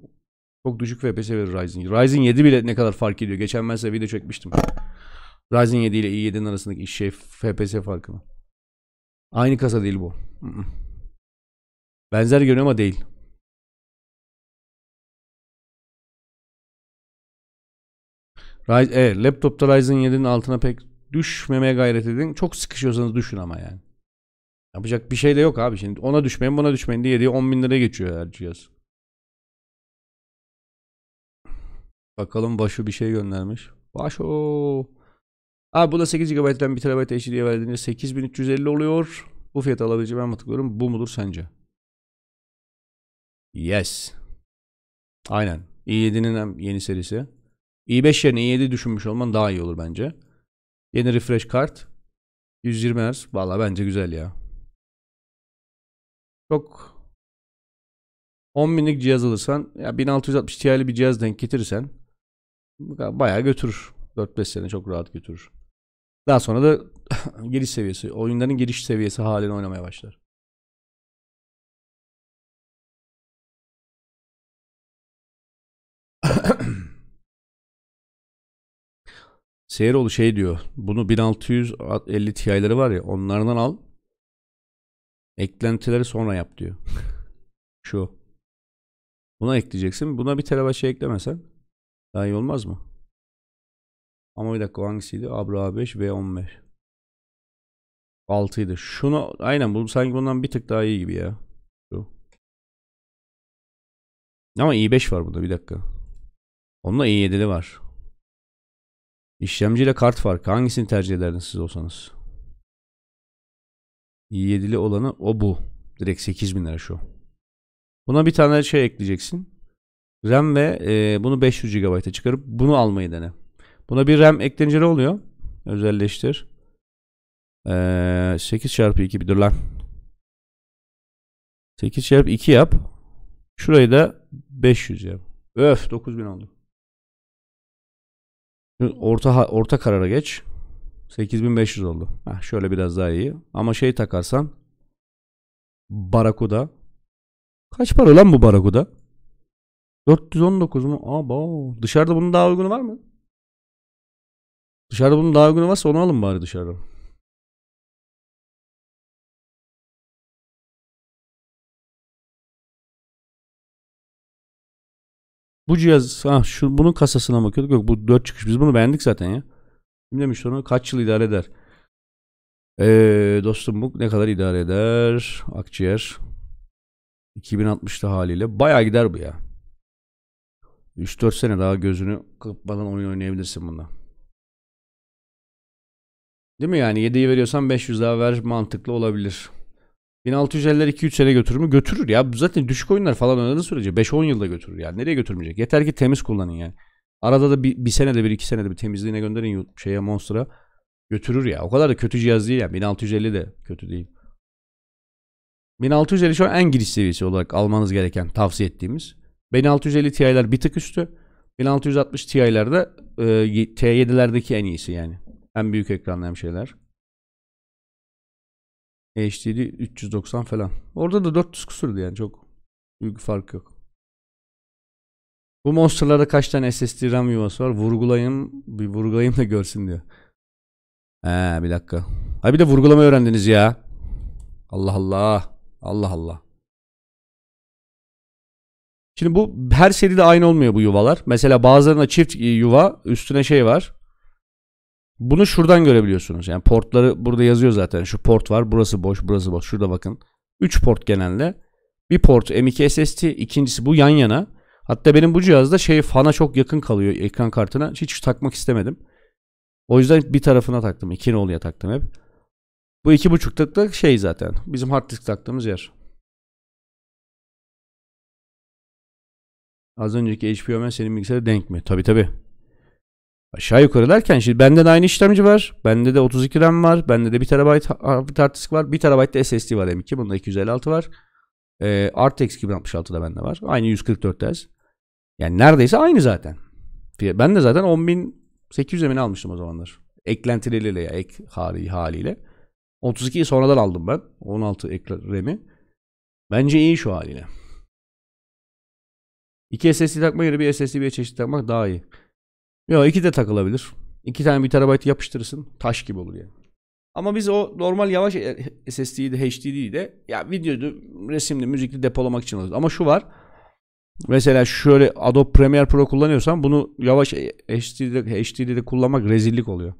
Çok düşük FPS verir Ryzen. Ryzen 7 bile ne kadar fark ediyor. Geçen ben size video çekmiştim. Ryzen 7 ile i7'nin arasındaki şey FPS farkı mı? Aynı kasa değil bu. Benzer görünüyor ama değil. Ryzen, evet, laptopta Ryzen 7'nin altına pek düşmemeye gayret edin. Çok sıkışıyorsanız düşün ama yani. Yapacak bir şey de yok abi şimdi. Ona düşmeyin buna düşmeyin diye diye 10 bin liraya geçiyor her cihaz. Bakalım başı bir şey göndermiş. Başo. Abi da 8 GB'den 1 TB HD'ye verdiğinde 8350 oluyor. Bu fiyat alabileceğim ben mantıklı yorum bu mudur sence? Yes. Aynen. i7'nin yeni serisi. i5 yerine i7 düşünmüş olman daha iyi olur bence. Yeni refresh kart. 120 Hz. Valla bence güzel ya. Çok 10 binlik cihaz alırsan ya 1660 Ti'li bir cihaz denk getirirsen bayağı götürür. 4-5 sene çok rahat götürür. Daha sonra da giriş seviyesi, oyunların giriş seviyesi halini oynamaya başlar. Seyiroğlu şey diyor. Bunu 1650 Ti'leri var ya onlardan al. Eklentileri sonra yap diyor. Şu. Buna ekleyeceksin. Buna bir terabayt şey eklemesen daha iyi olmaz mı? Ama bir dakika hangisiydi? Abra 5 ve 15 6'ydı. Şunu aynen bu sanki bundan bir tık daha iyi gibi ya. Şu. Ama i5 var burada bir dakika. Onunla i7'li var. İşlemci ile kart farkı. Hangisini tercih ederdiniz siz olsanız? i7'li olanı o bu. Direkt 8000 lira şu. Buna bir tane şey ekleyeceksin. RAM ve e, bunu 500 GB'a çıkarıp bunu almayı dene. Buna bir RAM eklenince ne oluyor? Özelleştir. Ee, 8 çarpı 2 bir dur lan. 8 çarpı 2 yap. Şurayı da 500 yap. Öf 9000 oldu. Orta orta karara geç. 8500 oldu. Heh, şöyle biraz daha iyi. Ama şey takarsan Barakuda. Kaç para lan bu Barakuda? 419 mu? Aba. Dışarıda bunun daha uygunu var mı? Dışarıda bunun daha uygunu varsa onu alın bari dışarıdan. Bu cihaz ha şu bunun kasasına bakıyorduk. Yok bu 4 çıkış. Biz bunu beğendik zaten ya. Kim demiş onu kaç yıl idare eder? Ee, dostum bu ne kadar idare eder? Akciğer 2060'ta haliyle baya gider bu ya. 3-4 sene daha gözünü kırpmadan oyun oynayabilirsin bundan. Değil mi yani 7'yi veriyorsan 500 daha ver mantıklı olabilir. 1650'ler 2-3 sene götürür mü? Götürür ya. Zaten düşük oyunlar falan oynadığı sürece 5-10 yılda götürür yani. Nereye götürmeyecek? Yeter ki temiz kullanın yani. Arada da bir, bir senede bir iki senede bir temizliğine gönderin şeye Monster'a. Götürür ya. O kadar da kötü cihaz değil yani. 1650 de kötü değil. 1650 şu an en giriş seviyesi olarak almanız gereken tavsiye ettiğimiz. 1650 Ti'ler bir tık üstü. 1660 Ti'ler de e, T7'lerdeki en iyisi yani. Hem büyük ekranlı hem şeyler. HD'li 390 falan. Orada da 400 küsürdü yani çok büyük fark yok. Bu monsterlarda kaç tane SSD RAM yuvası var? Vurgulayayım, bir vurgulayayım da görsün diyor. He bir dakika. Ha bir de vurgulama öğrendiniz ya. Allah Allah. Allah Allah. Şimdi bu her seride aynı olmuyor bu yuvalar. Mesela bazılarında çift yuva üstüne şey var. Bunu şuradan görebiliyorsunuz. Yani portları burada yazıyor zaten. Şu port var. Burası boş. Burası boş. Şurada bakın. 3 port genelde. Bir port M. M.2 SSD. ikincisi bu yan yana. Hatta benim bu cihazda şey fana çok yakın kalıyor ekran kartına. Hiç takmak istemedim. O yüzden bir tarafına taktım. İki noluya taktım hep. Bu iki buçukluk da şey zaten. Bizim hard disk taktığımız yer. Az önceki Omen senin bilgisayara denk mi? Tabi tabi. Aşağı yukarı derken şimdi bende de aynı işlemci var. Bende de 32 RAM var. Bende de 1 TB hard disk var. 1 TB de SSD var M2. Bunda 256 var. E, RTX 2066 da bende var. Aynı 144 Hz. Yani neredeyse aynı zaten. Ben de zaten 10.800 emin almıştım o zamanlar. Eklentileriyle ya ek hali, haliyle. 32'yi sonradan aldım ben. 16 RAM'i. Bence iyi şu haliyle. İki SSD takma yerine bir SSD bir çeşit takmak daha iyi. Yok iki de takılabilir. İki tane bir terabayt yapıştırırsın. Taş gibi olur yani. Ama biz o normal yavaş SSD'yi de HDD'yi de ya videoyu resimli müzikli depolamak için alıyoruz. Ama şu var. Mesela şöyle Adobe Premiere Pro kullanıyorsan bunu yavaş HDD'de, HDD'de kullanmak rezillik oluyor.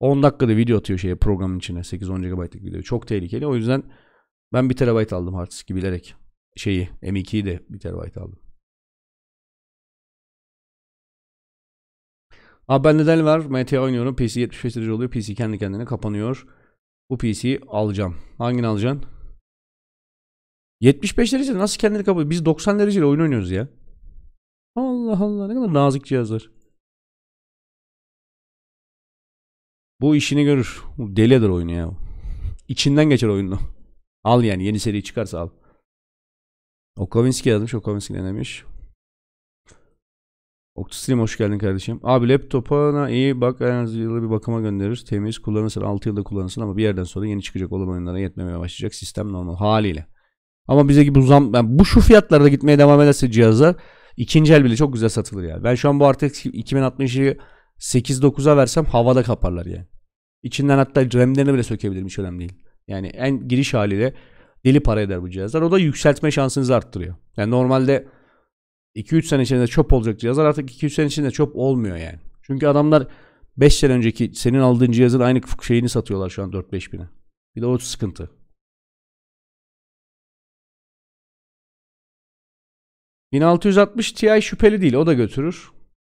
10 dakikada video atıyor şeye programın içine 8-10 GB'lık video. Çok tehlikeli. O yüzden ben 1 TB aldım hard diski bilerek. Şeyi M2'yi de 1 TB aldım. Abi bende del var. MT oynuyorum. PC 75 derece oluyor. PC kendi kendine kapanıyor. Bu PC'yi alacağım. Hangini alacaksın? 75 derece nasıl kendini kapatıyor? Biz 90 dereceyle oyun oynuyoruz ya. Allah Allah ne kadar nazik cihazlar. Bu işini görür. Deli eder oyunu ya. İçinden geçer oyunu. Al yani yeni seri çıkarsa al. Okovinski yazmış. Okovinski ne demiş? OctuStream hoş geldin kardeşim. Abi laptopuna iyi bak en az yılda bir bakıma gönderir, Temiz kullanırsın 6 yılda kullanırsın ama bir yerden sonra yeni çıkacak olan oyunlara yetmemeye başlayacak. Sistem normal haliyle. Ama bize gibi uzam yani bu şu fiyatlarda gitmeye devam ederse cihazlar ikinci el bile çok güzel satılır yani. Ben şu an bu artık 2060'ı 8-9'a versem havada kaparlar yani. İçinden hatta RAM'lerini bile sökebilirim hiç önemli değil. Yani en giriş haliyle deli para eder bu cihazlar. O da yükseltme şansınızı arttırıyor. Yani normalde 2-3 sene içinde çöp olacak cihazlar artık 2-3 sene içinde çöp olmuyor yani. Çünkü adamlar 5 sene önceki senin aldığın cihazın aynı şeyini satıyorlar şu an 4-5 bine. Bir de o sıkıntı. 1660 660 Ti şüpheli değil. O da götürür.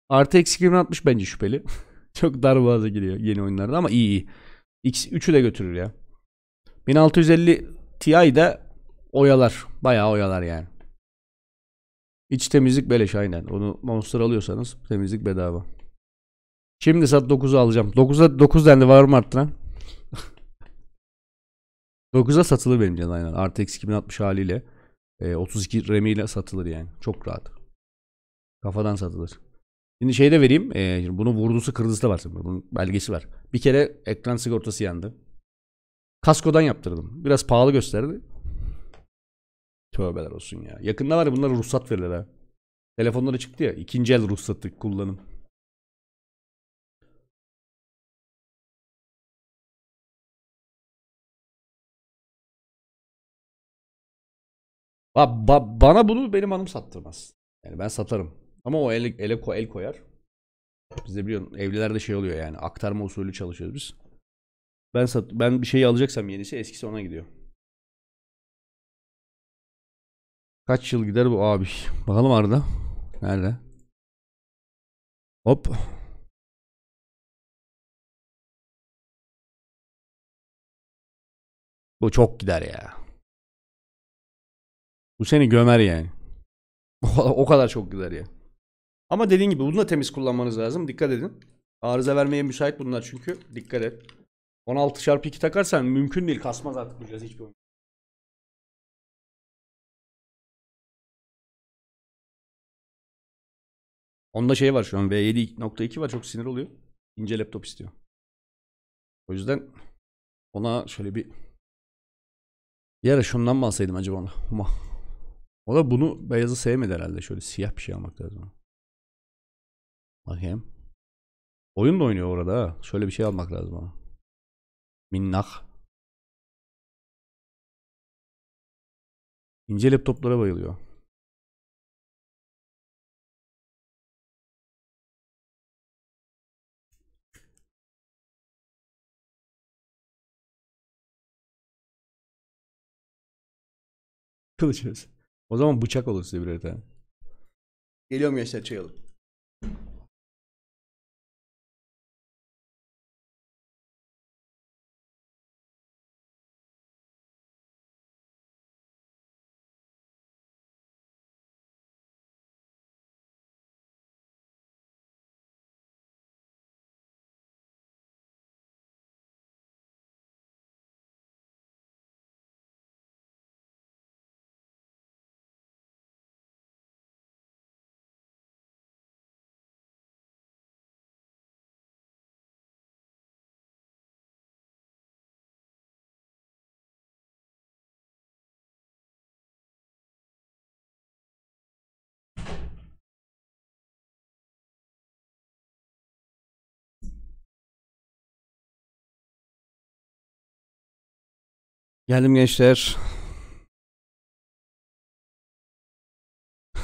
Artı eksi 2060 bence şüpheli. Çok dar boğaza giriyor yeni oyunlarda ama iyi iyi. X3'ü de götürür ya. 1650 Ti de oyalar. Bayağı oyalar yani. İç temizlik beleş aynen. Onu monster alıyorsanız temizlik bedava. Şimdi saat 9'u alacağım. 9'a 9 dendi var mı arttı lan? 9'a satılır benim canım aynen. RTX 2060 haliyle. E, 32 RAM ile satılır yani. Çok rahat. Kafadan satılır. Şimdi şey de vereyim. E, şimdi bunun vurdusu kırdısı da var. Bunun belgesi var. Bir kere ekran sigortası yandı. Kaskodan yaptırdım. Biraz pahalı gösterdi. Tövbeler olsun ya. Yakında var ya bunlara ruhsat verirler ha. Telefonlara çıktı ya ikinci el ruhsatı kullanım. Ba, ba, bana bunu benim hanım sattırmaz. Yani ben satarım. Ama o ele, ele ko, el koyar. Biz de biliyorsun evlilerde şey oluyor yani aktarma usulü çalışıyoruz biz. Ben sat, ben bir şeyi alacaksam yenisi eskisi ona gidiyor. Kaç yıl gider bu abi? Bakalım Arda. Nerede? Hop. Bu çok gider ya. Bu seni gömer yani. o kadar çok gider ya. Ama dediğin gibi bunu da temiz kullanmanız lazım. Dikkat edin. Arıza vermeye müsait bunlar çünkü. Dikkat et. 16 çarpı 2 takarsan mümkün değil. Kasmaz artık bu cihaz hiçbir oyun. Onda şey var şu an V7.2 var çok sinir oluyor. İnce laptop istiyor. O yüzden ona şöyle bir bir ara şundan mı alsaydım acaba ona? Ama o da bunu beyazı sevmedi herhalde. Şöyle siyah bir şey almak lazım. Bakayım. Oyun da oynuyor orada Şöyle bir şey almak lazım ona. Minnak. İnce laptoplara bayılıyor. Kılıç O zaman bıçak olur size birer tane. Geliyorum gençler çayalım. Geldim gençler.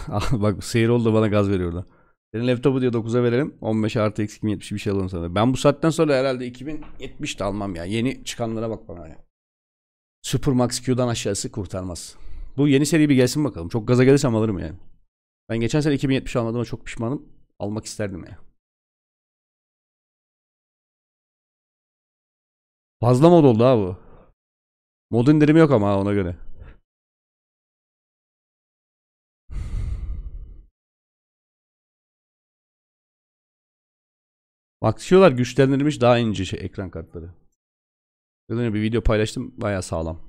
Ah, bak seyir oldu bana gaz veriyorlar. Senin laptopu diyor 9'a verelim. 15 artı eksik 70 bir şey alalım sana. Ben bu saatten sonra herhalde 2070 de almam ya. Yeni çıkanlara bak bana ya. Super Max Q'dan aşağısı kurtarmaz. Bu yeni seri bir gelsin bakalım. Çok gaza gelirsem alırım yani. Ben geçen sene 2070 almadığıma çok pişmanım. Almak isterdim ya. Fazla mod oldu ha bu. Mod indirimi yok ama ona göre. Bak diyorlar güçlendirilmiş daha ince şey, ekran kartları. Önce bir video paylaştım baya sağlam.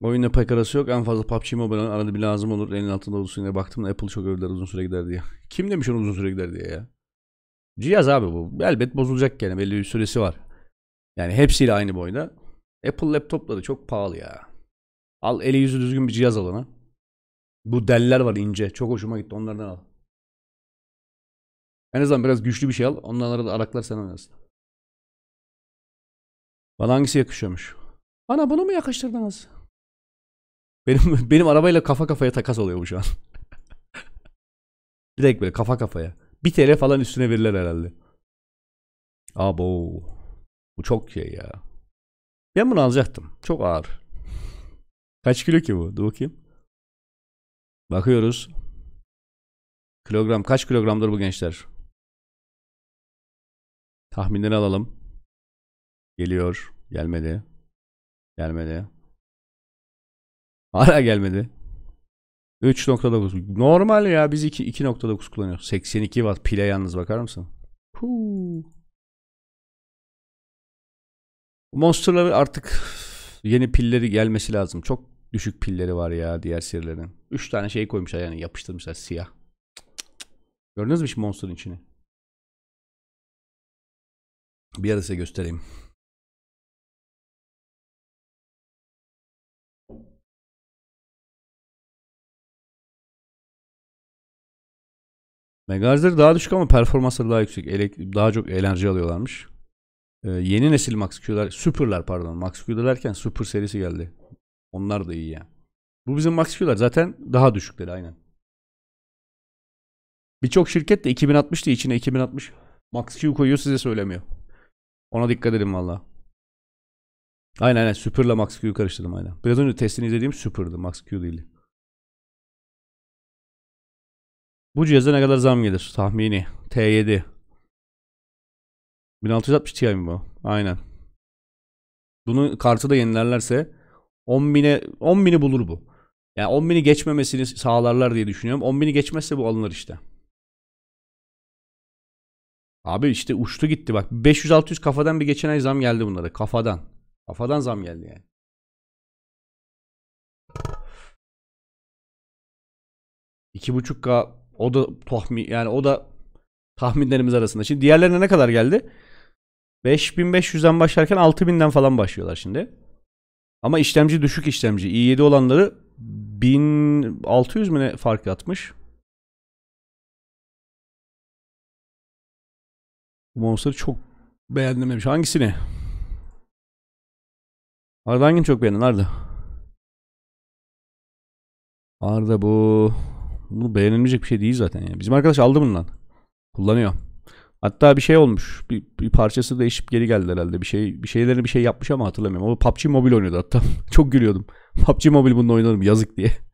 Oyunla pek arası yok. En fazla PUBG Mobile arada bir lazım olur. Elin altında olsun diye baktım da Apple çok övdüler uzun süre gider diye. Kim demiş onu uzun süre gider diye ya? Cihaz abi bu. Elbet bozulacak gene. Belli bir süresi var. Yani hepsiyle aynı boyda. Apple laptopları çok pahalı ya. Al eli yüzü düzgün bir cihaz alana. Bu deller var ince. Çok hoşuma gitti. Onlardan al. En azından biraz güçlü bir şey al. Onlara da araklar sen oynarsın. Bana hangisi yakışıyormuş? Bana bunu mu yakıştırdınız? Benim benim arabayla kafa kafaya takas oluyor bu şu an. Direkt böyle kafa kafaya. 1 TL falan üstüne verirler herhalde. Abo. Bu çok şey ya. Ben bunu alacaktım. Çok ağır. Kaç kilo ki bu? Dur bakayım. Bakıyoruz. Kilogram. Kaç kilogramdır bu gençler? Tahminleri alalım. Geliyor. Gelmedi. Gelmedi. Hala gelmedi. 3.9. Normal ya biz 2 2.9 kullanıyoruz. 82 watt pile yalnız bakar mısın? Huu. Monster'ları artık yeni pilleri gelmesi lazım. Çok düşük pilleri var ya diğer serilerin. 3 tane şey koymuşlar yani yapıştırmışlar siyah. Gördünüz mü Monster'ın içini? Bir ara size göstereyim. Megahertz'leri daha düşük ama performansları daha yüksek. Elek daha çok enerji alıyorlarmış. Ee, yeni nesil Max Q'lar, Super'lar pardon. Max Q'da derken Super serisi geldi. Onlar da iyi ya. Bu bizim Max Q'lar zaten daha düşükleri aynen. Birçok şirket de 2060 diye içine 2060 Max Q koyuyor size söylemiyor. Ona dikkat edin valla. Aynen aynen Super'la Max Q'yu karıştırdım aynen. Biraz önce testini izlediğim Super'dı Max Q değildi. Bu cihaza ne kadar zam gelir? Tahmini. T7. 1660 Ti mi bu? Aynen. Bunu kartı da yenilerlerse 10.000'e 10.000'i bulur bu. Yani 10.000'i geçmemesini sağlarlar diye düşünüyorum. 10.000'i geçmezse bu alınır işte. Abi işte uçtu gitti bak. 500-600 kafadan bir geçen ay zam geldi bunlara. Kafadan. Kafadan zam geldi yani. İki buçuk k o da tahmin yani o da tahminlerimiz arasında. Şimdi diğerlerine ne kadar geldi? 5500'den başlarken 6000'den falan başlıyorlar şimdi. Ama işlemci düşük işlemci. i7 olanları 1600 mü ne fark atmış? Bu monster'ı çok beğendim demiş. Hangisini? Arda hangini çok beğendin Arda? Arda bu bu beğenilmeyecek bir şey değil zaten. Yani. Bizim arkadaş aldı bundan. Kullanıyor. Hatta bir şey olmuş. Bir, bir parçası değişip geri geldi herhalde. Bir şey bir şeylerini bir şey yapmış ama hatırlamıyorum. O PUBG Mobile oynuyordu hatta. Çok gülüyordum. PUBG Mobile bununla oynadım yazık diye.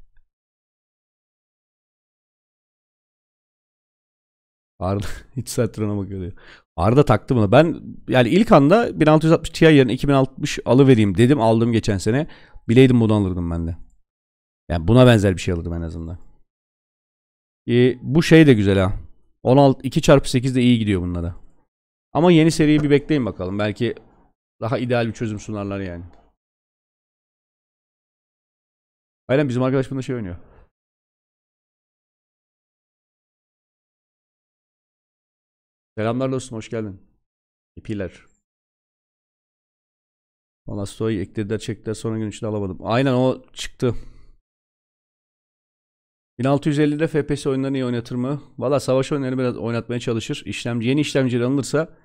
Arda hiç satrana bakıyor diyor. Arda taktı buna. Ben yani ilk anda 1660 Ti yerine 2060 alıvereyim dedim. Aldım geçen sene. Bileydim bunu alırdım ben de. Yani buna benzer bir şey alırdım en azından. Ee, bu şey de güzel ha. 16 2 çarpı 8 de iyi gidiyor bunlara. Ama yeni seriyi bir bekleyin bakalım. Belki daha ideal bir çözüm sunarlar yani. Aynen bizim arkadaş bunda şey oynuyor. Selamlar dostum hoş geldin. İpiler. Bana story eklediler çektiler sonra gün içinde alamadım. Aynen o çıktı. 1650'de FPS oyunlarını iyi oynatır mı? Valla savaş oyunlarını biraz oynatmaya çalışır. İşlemci, yeni işlemci alınırsa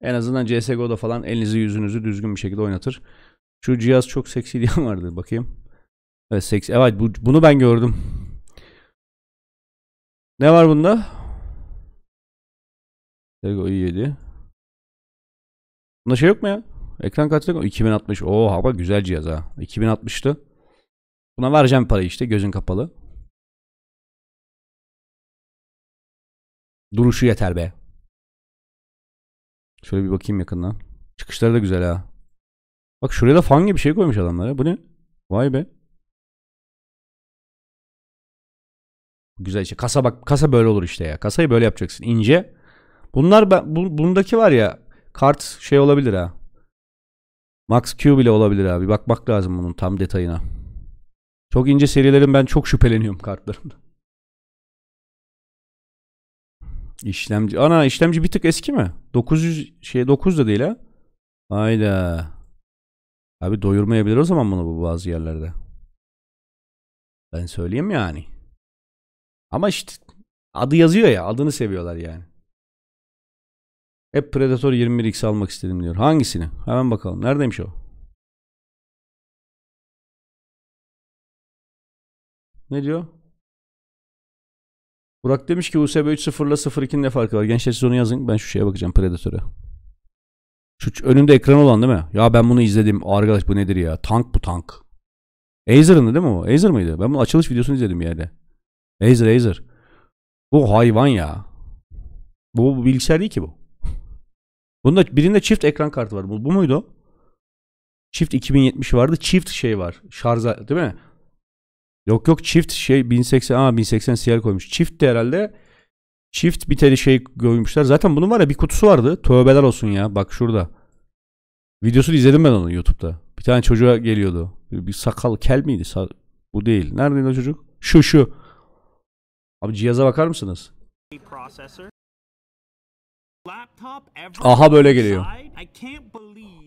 en azından CSGO'da falan elinizi yüzünüzü düzgün bir şekilde oynatır. Şu cihaz çok seksi diye vardı bakayım. Evet seksi. Evet bu, bunu ben gördüm. Ne var bunda? Sergo i7. Bunda şey yok mu ya? Ekran kartı 2060. Oo hava güzel cihaz ha. 2060'tı. Buna vereceğim parayı işte gözün kapalı. Duruşu yeter be. Şöyle bir bakayım yakından. Çıkışları da güzel ha. Bak şuraya da fan gibi bir şey koymuş adamlara. Bu ne? Vay be. Güzel işte. Kasa bak. Kasa böyle olur işte ya. Kasayı böyle yapacaksın. İnce. Bunlar ben, bu, bundaki var ya kart şey olabilir ha. Max Q bile olabilir abi. Bak bak lazım bunun tam detayına. Çok ince serilerin ben çok şüpheleniyorum kartlarımda. İşlemci. Ana işlemci bir tık eski mi? 900 şey 9 da değil ha. Hayda. Abi doyurmayabilir o zaman bunu bu bazı yerlerde. Ben söyleyeyim yani. Ama işte adı yazıyor ya adını seviyorlar yani. Hep Predator 21X almak istedim diyor. Hangisini? Hemen bakalım. Neredeymiş o? Ne diyor? Burak demiş ki USB 3.0 ile 0.2'nin ne farkı var? Gençler siz onu yazın. Ben şu şeye bakacağım Predator'a. Şu önünde ekran olan değil mi? Ya ben bunu izledim. Arkadaş bu nedir ya? Tank bu tank. Azer'ın değil mi o? Azer mıydı? Ben bu açılış videosunu izledim bir yerde. Azer Azer. Bu hayvan ya. Bu, bu bilgisayar değil ki bu. Bunda birinde çift ekran kartı var. Bu, bu muydu? Çift 2070 vardı. Çift şey var. Şarja değil mi? Yok yok çift şey 1080 aa 1080 CL koymuş. Çift de herhalde çift bir tane şey koymuşlar. Zaten bunun var ya bir kutusu vardı. Tövbeler olsun ya bak şurada. Videosunu izledim ben onu YouTube'da. Bir tane çocuğa geliyordu. Bir, bir sakal kel miydi? Sa bu değil. Neredeydi o çocuk? Şu şu. Abi cihaza bakar mısınız? Aha böyle geliyor.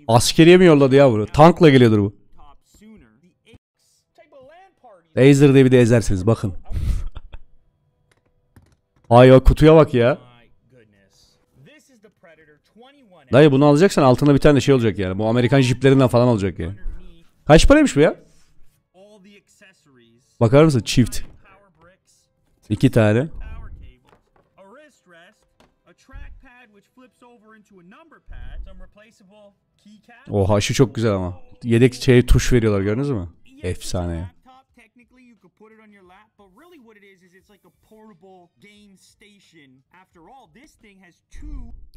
Askeriye mi yolladı ya bunu? Tankla geliyordur bu. Razer diye bir de ezersiniz bakın. Ay o kutuya bak ya. Dayı bunu alacaksan altında bir tane şey olacak yani. Bu Amerikan jiplerinden falan olacak yani. Kaç paraymış bu ya? Bakar mısın? Çift. İki tane. Oha şu çok güzel ama. Yedek şey tuş veriyorlar gördünüz mü? Efsane ya.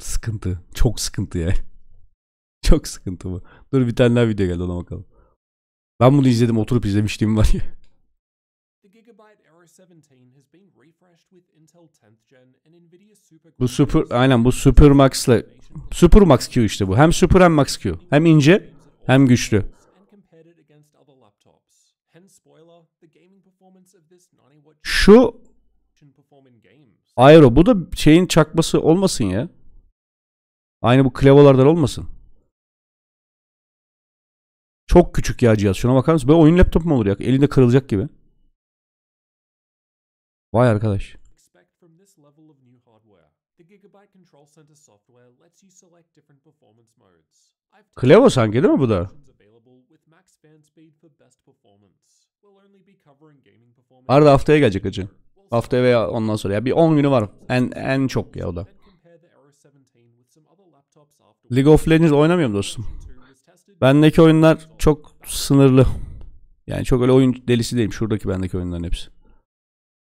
Sıkıntı. Çok sıkıntı yani. Çok sıkıntı bu. Dur bir tane daha video geldi ona bakalım. Ben bunu izledim oturup izlemiştim var ya. Bu Super aynen bu Super Max'la Super Max Q işte bu. Hem Super hem Max Q. Hem ince hem güçlü. Şu Aero. Bu da şeyin çakması olmasın ya. Aynı bu klavyelerden olmasın. Çok küçük ya cihaz. Şuna bakar mısın? Böyle oyun laptop mu olur ya? Elinde kırılacak gibi. Vay arkadaş. Clevo sanki değil mi bu da? Arda haftaya gelecek acı. Haftaya veya ondan sonra ya bir 10 günü var. En en çok ya o da. League of Legends oynamıyorum dostum. Bendeki oyunlar çok sınırlı. Yani çok öyle oyun delisi değilim. Şuradaki bendeki oyunların hepsi.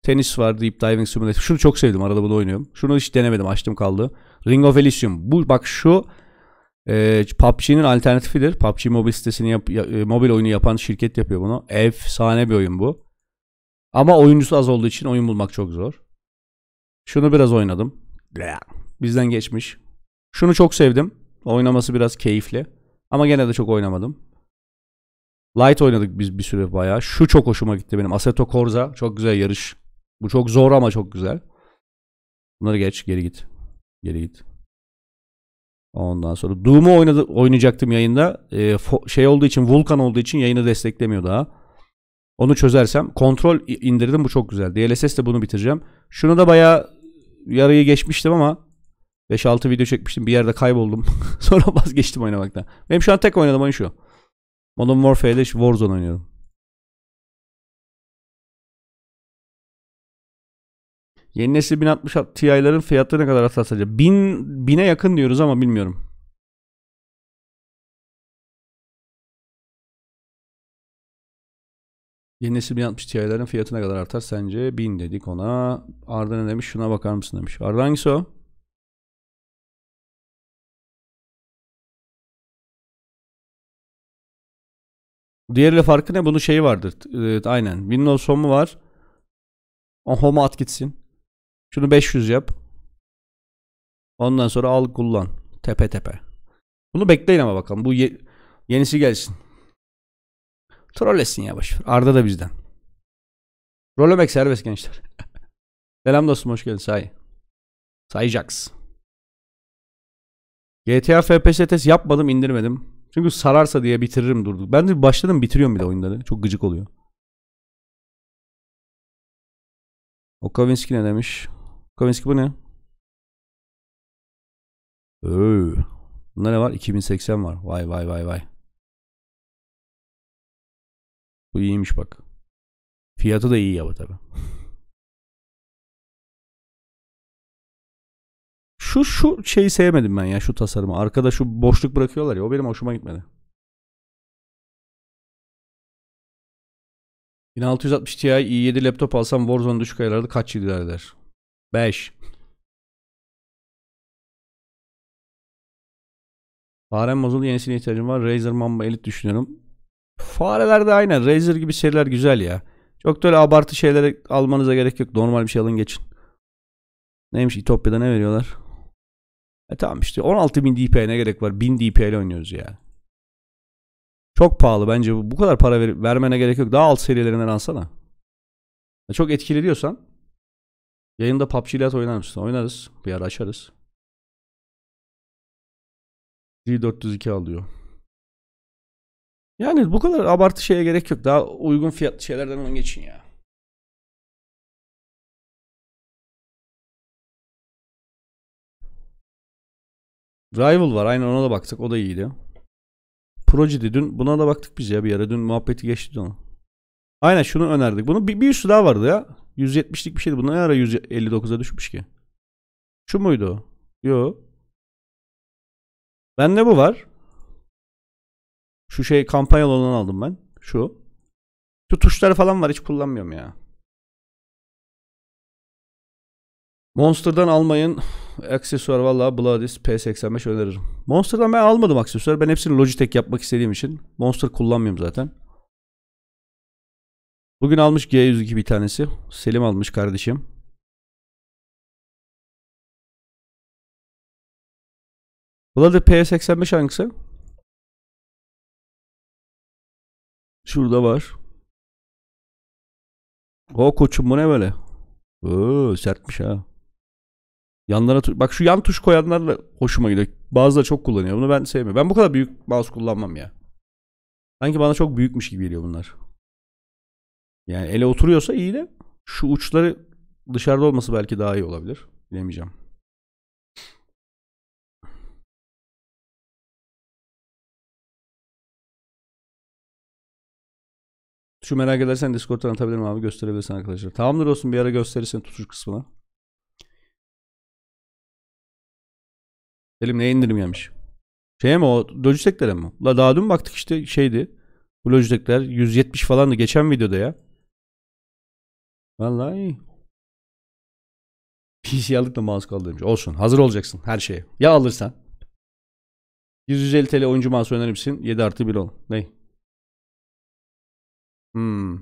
Tenis var Deep Diving Simulator. Şunu çok sevdim. Arada bunu oynuyorum. Şunu hiç denemedim. Açtım kaldı. Ring of Elysium. Bu bak şu e, PUBG'nin alternatifidir. PUBG mobil sitesini yap, ya, e, mobil oyunu yapan şirket yapıyor bunu. Efsane bir oyun bu. Ama oyuncusu az olduğu için oyun bulmak çok zor. Şunu biraz oynadım. Bizden geçmiş. Şunu çok sevdim. Oynaması biraz keyifli. Ama gene de çok oynamadım. Light oynadık biz bir süre bayağı. Şu çok hoşuma gitti benim. Assetto Corsa. Çok güzel yarış. Bu çok zor ama çok güzel. Bunları geç. Geri git. Geri git. Ondan sonra Doom'u oynadı, oynayacaktım yayında. Ee, şey olduğu için Vulkan olduğu için yayını desteklemiyor daha. Onu çözersem. Kontrol indirdim bu çok güzel. DLSS de bunu bitireceğim. Şunu da bayağı yarıyı geçmiştim ama 5-6 video çekmiştim. Bir yerde kayboldum. Sonra vazgeçtim oynamaktan. Benim şu an tek oynadığım oyun şu. Modern Warfare ile Warzone oynuyorum. Yeni nesil 1060 Ti'ların fiyatları ne kadar hassas acaba? 1000 bine yakın diyoruz ama bilmiyorum. Yeni nesil 1060 Ti'lerin ne kadar artar sence? 1000 dedik ona. Arda ne demiş? Şuna bakar mısın demiş. Arda hangisi o? Diğeriyle farkı ne? Bunun şeyi vardır. Evet, e, aynen. Windows Home'u var. O Home'a at gitsin. Şunu 500 yap. Ondan sonra al kullan. Tepe tepe. Bunu bekleyin ama bakalım. Bu ye yenisi gelsin. Troll etsin ya boşver. Arda da bizden. Rollemek serbest gençler. Selam dostum hoş geldin say. Sayacaksın. GTA FPS test yapmadım indirmedim. Çünkü sararsa diye bitiririm durduk. Ben de başladım bitiriyorum bir de oyunları. Çok gıcık oluyor. Okavinski ne demiş? Okavinski bu ne? Öö. Bunda ne var? 2080 var. Vay vay vay vay. Bu iyiymiş bak. Fiyatı da iyi ya tabi. şu şu şeyi sevmedim ben ya şu tasarımı. Arkada şu boşluk bırakıyorlar ya o benim hoşuma gitmedi. 1660 Ti i7 laptop alsam Warzone düşük ayarlarda kaç yıl eder? 5. Farem bozuldu yenisine ihtiyacım var. Razer Mamba Elite düşünüyorum. Fareler de aynen. Razer gibi seriler güzel ya. Çok da öyle abartı şeylere almanıza gerek yok. Normal bir şey alın geçin. Neymiş İtopya'da ne veriyorlar? E tamam işte 16.000 DPI ne gerek var? 1000 DPI ile oynuyoruz ya. Çok pahalı bence bu. Bu kadar para ver vermene gerek yok. Daha alt seviyelerinden alsana. E çok etkili diyorsan yayında PUBG ile oynar mısın? Oynarız. Bir ara açarız. D402 alıyor. Yani bu kadar abartı şeye gerek yok. Daha uygun fiyatlı şeylerden onu geçin ya. Rival var. Aynen ona da baktık. O da iyiydi. Projedi dün. Buna da baktık biz ya bir yere. Dün muhabbeti geçti onu. Aynen şunu önerdik. bunu bir, bir üstü daha vardı ya. 170'lik bir şeydi. Bu ne ara 159'a düşmüş ki? Şu muydu o? Yo. Bende bu var. Şu şey kampanyalı olan aldım ben. Şu. Şu tuşları falan var hiç kullanmıyorum ya. Monster'dan almayın. Aksesuar valla Bladis P85 öneririm. Monster'dan ben almadım aksesuar. Ben hepsini Logitech yapmak istediğim için. Monster kullanmıyorum zaten. Bugün almış G102 bir tanesi. Selim almış kardeşim. Bladis P85 hangisi? Şurada var. O koçum bu ne böyle? Oo, sertmiş ha. Yanlara tu- bak şu yan tuş koyanlar da hoşuma gidiyor. Bazıları çok kullanıyor. Bunu ben sevmiyorum. Ben bu kadar büyük mouse kullanmam ya. Sanki bana çok büyükmüş gibi geliyor bunlar. Yani ele oturuyorsa iyi de şu uçları dışarıda olması belki daha iyi olabilir. Bilemeyeceğim. Şu merak edersen Discord'dan atabilirim abi gösterebilirsin arkadaşlar. Tamamdır olsun bir ara gösterirsin tutuş kısmına. Elim neye indirim yemiş şey mi o Logitech'lere mi? La daha dün baktık işte şeydi. Bu Logitech'ler 170 falandı geçen videoda ya. Vallahi PC aldık da mouse kaldı demiş. Olsun hazır olacaksın her şeye. Ya alırsan. 150 TL oyuncu mouse önerir misin? 7 artı 1 ol. Ney? Hmm.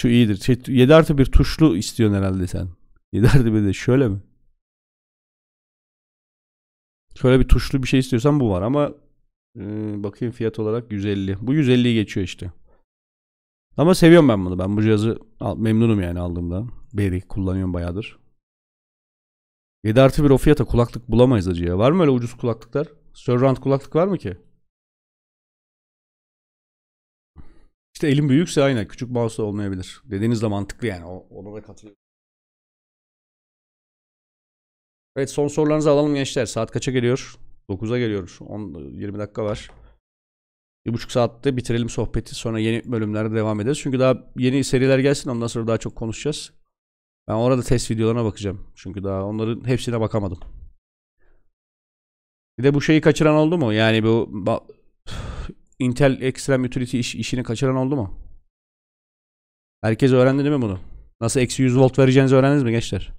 Şu iyidir. Şey, 7 artı bir tuşlu istiyorsun herhalde sen. 7 artı bir de şöyle mi? Şöyle bir tuşlu bir şey istiyorsan bu var ama e, bakayım fiyat olarak 150. Bu 150'yi geçiyor işte. Ama seviyorum ben bunu. Ben bu cihazı al, memnunum yani aldığımda. Beri kullanıyorum bayağıdır. 7 artı bir o fiyata kulaklık bulamayız acıya. Var mı öyle ucuz kulaklıklar? Surround kulaklık var mı ki? İşte elim büyükse aynen küçük mouse olmayabilir. Dediğiniz de mantıklı yani. O, ona da katılıyorum. Evet son sorularınızı alalım gençler. Saat kaça geliyor? 9'a geliyor. 10, 20 dakika var. Bir buçuk saatte bitirelim sohbeti. Sonra yeni bölümlerde devam ederiz. Çünkü daha yeni seriler gelsin. Ondan sonra daha çok konuşacağız. Ben orada test videolarına bakacağım. Çünkü daha onların hepsine bakamadım. Bir de bu şeyi kaçıran oldu mu? Yani bu Intel Extreme Utility iş, işini kaçıran oldu mu? Herkes öğrendi değil mi bunu? Nasıl eksi 100 volt vereceğinizi öğrendiniz mi gençler?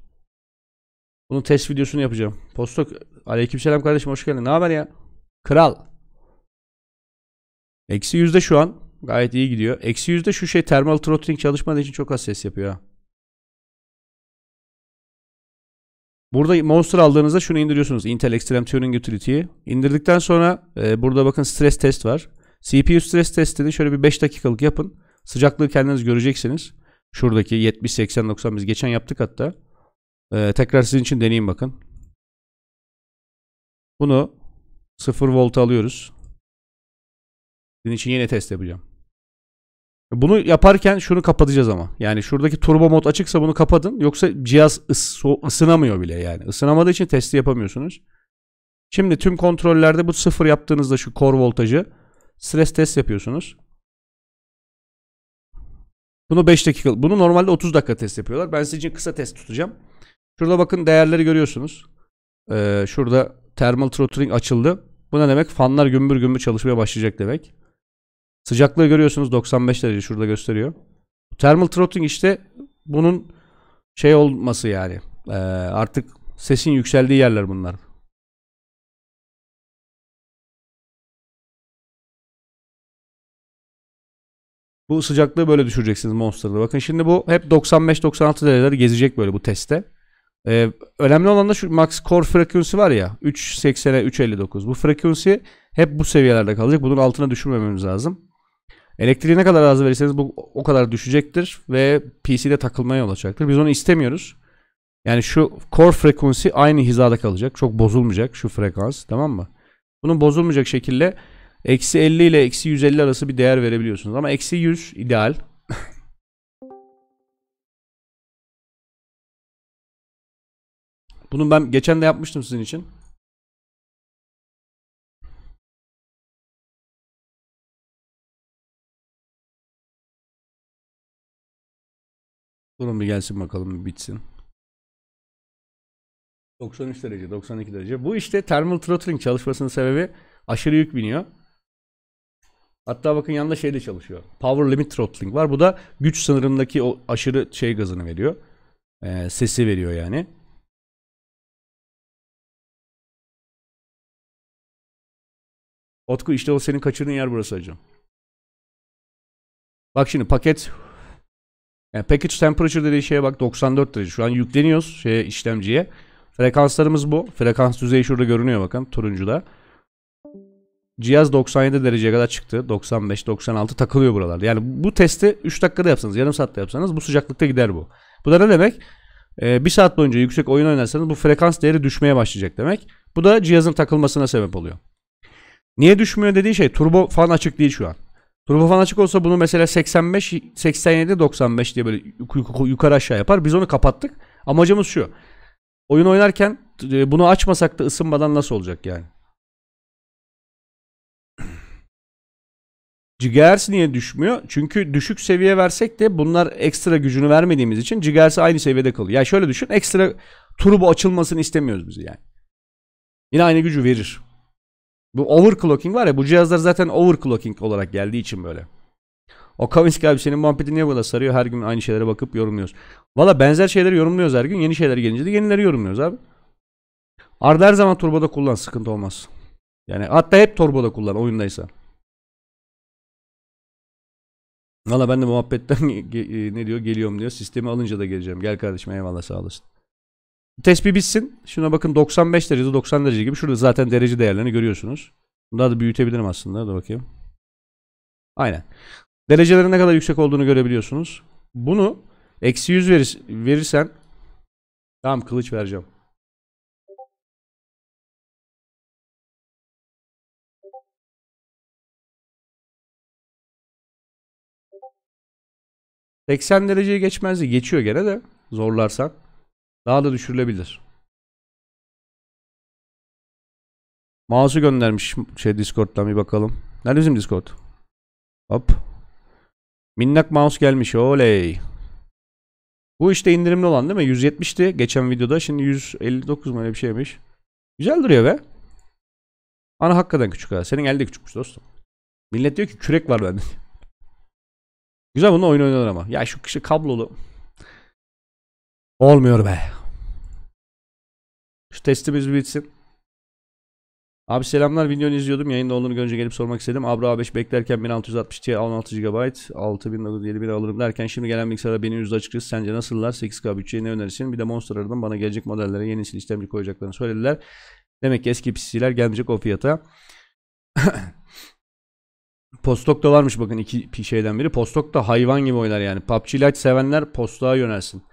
Bunun test videosunu yapacağım. Postok aleykümselam kardeşim hoş geldin. Ne haber ya? Kral. Eksi yüzde şu an gayet iyi gidiyor. Eksi yüzde şu şey termal throttling çalışmadığı için çok az ses yapıyor. Ha. Burada Monster aldığınızda şunu indiriyorsunuz. Intel Extreme Tuning Utility'yi. İndirdikten sonra e, burada bakın stres test var. CPU stres testini şöyle bir 5 dakikalık yapın. Sıcaklığı kendiniz göreceksiniz. Şuradaki 70, 80, 90 biz geçen yaptık hatta. E, tekrar sizin için deneyin bakın. Bunu 0 volta alıyoruz. Sizin için yine test yapacağım. Bunu yaparken şunu kapatacağız ama. Yani şuradaki turbo mod açıksa bunu kapatın. Yoksa cihaz ıs ısınamıyor bile yani. Isınamadığı için testi yapamıyorsunuz. Şimdi tüm kontrollerde bu sıfır yaptığınızda şu core voltajı stres test yapıyorsunuz. Bunu 5 dakika, bunu normalde 30 dakika test yapıyorlar. Ben sizin için kısa test tutacağım. Şurada bakın değerleri görüyorsunuz. Ee, şurada thermal throttling açıldı. Bu ne demek? Fanlar gümbür gümbür çalışmaya başlayacak demek. Sıcaklığı görüyorsunuz 95 derece şurada gösteriyor. Thermal throttling işte bunun şey olması yani. Ee, artık sesin yükseldiği yerler bunlar. Bu sıcaklığı böyle düşüreceksiniz Monster'da. Bakın şimdi bu hep 95-96 dereceler gezecek böyle bu testte. Ee, önemli olan da şu max core frekansı var ya 3.80'e 3.59. Bu frekansı hep bu seviyelerde kalacak. Bunun altına düşürmememiz lazım. Elektriği ne kadar az verirseniz bu o kadar düşecektir ve PC'de takılmaya yol açacaktır. Biz onu istemiyoruz. Yani şu core frekansı aynı hizada kalacak. Çok bozulmayacak şu frekans tamam mı? Bunun bozulmayacak şekilde eksi 50 ile eksi 150 arası bir değer verebiliyorsunuz. Ama eksi 100 ideal. Bunu ben geçen de yapmıştım sizin için. Durun bir gelsin bakalım bir bitsin. 93 derece, 92 derece. Bu işte thermal throttling çalışmasının sebebi aşırı yük biniyor. Hatta bakın yanında şey de çalışıyor. Power limit throttling var. Bu da güç sınırındaki o aşırı şey gazını veriyor. Ee, sesi veriyor yani. Otku işte o senin kaçırdığın yer burası hocam. Bak şimdi paket yani package temperature dediği şeye bak 94 derece. Şu an yükleniyoruz şeye, işlemciye. Frekanslarımız bu. Frekans düzeyi şurada görünüyor bakın turuncuda. Cihaz 97 dereceye kadar çıktı. 95-96 takılıyor buralarda. Yani bu testi 3 dakikada yapsanız, yarım saatte yapsanız bu sıcaklıkta gider bu. Bu da ne demek? Ee, bir saat boyunca yüksek oyun oynarsanız bu frekans değeri düşmeye başlayacak demek. Bu da cihazın takılmasına sebep oluyor. Niye düşmüyor dediği şey turbo falan açık değil şu an. Turbofan açık olsa bunu mesela 85, 87, 95 diye böyle yukarı aşağı yapar. Biz onu kapattık. Amacımız şu. Oyun oynarken e, bunu açmasak da ısınmadan nasıl olacak yani? Gigahertz niye düşmüyor? Çünkü düşük seviye versek de bunlar ekstra gücünü vermediğimiz için Gigahertz aynı seviyede kalıyor. Ya yani şöyle düşün ekstra turbo açılmasını istemiyoruz biz yani. Yine aynı gücü verir. Bu overclocking var ya bu cihazlar zaten overclocking olarak geldiği için böyle. O Kavinski abi senin muhabbeti niye bu kadar sarıyor? Her gün aynı şeylere bakıp yorumluyoruz. Valla benzer şeyleri yorumluyoruz her gün. Yeni şeyler gelince de yenileri yorumluyoruz abi. Arda her zaman turboda kullan sıkıntı olmaz. Yani hatta hep turboda kullan oyundaysa. Valla ben de muhabbetten e, ne diyor geliyorum diyor. Sistemi alınca da geleceğim. Gel kardeşim eyvallah sağ olasın. Tespih bitsin. Şuna bakın 95 derece 90 derece gibi. Şurada zaten derece değerlerini görüyorsunuz. Bunları da büyütebilirim aslında. Dur bakayım. Aynen. Derecelerin ne kadar yüksek olduğunu görebiliyorsunuz. Bunu eksi 100 verir, verirsen tamam kılıç vereceğim. Seksen dereceye geçmezdi. Geçiyor gene de zorlarsan. Daha da düşürülebilir. Mouse'u göndermiş şey Discord'dan bir bakalım. Nerede bizim Discord? Hop. Minnak mouse gelmiş. Oley. Bu işte indirimli olan değil mi? 170'ti geçen videoda. Şimdi 159 mu öyle bir şeymiş. Güzel duruyor be. Ana hakikaten küçük ha. Senin elde küçükmüş dostum. Millet diyor ki kürek var bende. Güzel bununla oyun oynanır ama. Ya şu kişi kablolu. Olmuyor be. Şu testimiz bitsin. Abi selamlar videonu izliyordum. Yayında olduğunu görünce gelip sormak istedim. Abra A5 beklerken 1660 Ti 16 GB 6900 alırım derken şimdi gelen bilgisayara benim yüzde açıkçası sence nasıllar? 8K bütçeye ne önerirsin? Bir de Monster aradım. Bana gelecek modellere yeni sil işlemci koyacaklarını söylediler. Demek ki eski PC'ler gelmeyecek o fiyata. Postok da varmış bakın iki şeyden biri. Postok da hayvan gibi oynar yani. PUBG Lite sevenler Postok'a yönelsin.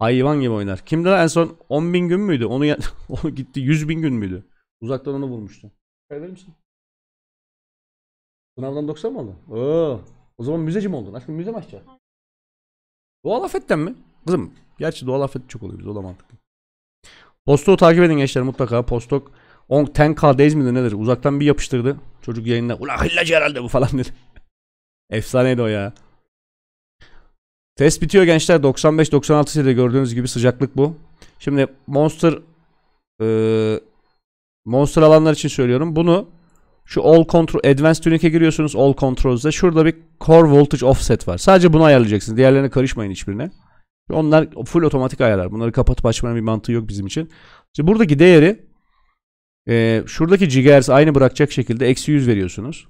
Hayvan gibi oynar. Kimdi lan en son 10 bin gün müydü? Onu, onu gitti 100 bin gün müydü? Uzaktan onu vurmuştu. Kaydırır mısın? Sınavdan 90 mı oldu? Oo. O zaman müzeci mi oldun? Aşkım müze mi açacaksın? Doğal afetten mi? Kızım. Gerçi doğal afet çok oluyor biz. O da mantıklı. Postok'u takip edin gençler mutlaka. Postok 10 k kdeyiz midir nedir? Uzaktan bir yapıştırdı. Çocuk yayında. Ula hillacı herhalde bu falan dedi. Efsaneydi o ya. Test bitiyor gençler. 95-96 seride gördüğünüz gibi sıcaklık bu. Şimdi monster e, monster alanlar için söylüyorum. Bunu şu all control advanced tunic'e giriyorsunuz all controls'da. Şurada bir core voltage offset var. Sadece bunu ayarlayacaksınız. Diğerlerine karışmayın hiçbirine. Onlar full otomatik ayarlar. Bunları kapatıp açmanın bir mantığı yok bizim için. İşte buradaki değeri e, şuradaki gigahertz aynı bırakacak şekilde eksi 100 veriyorsunuz.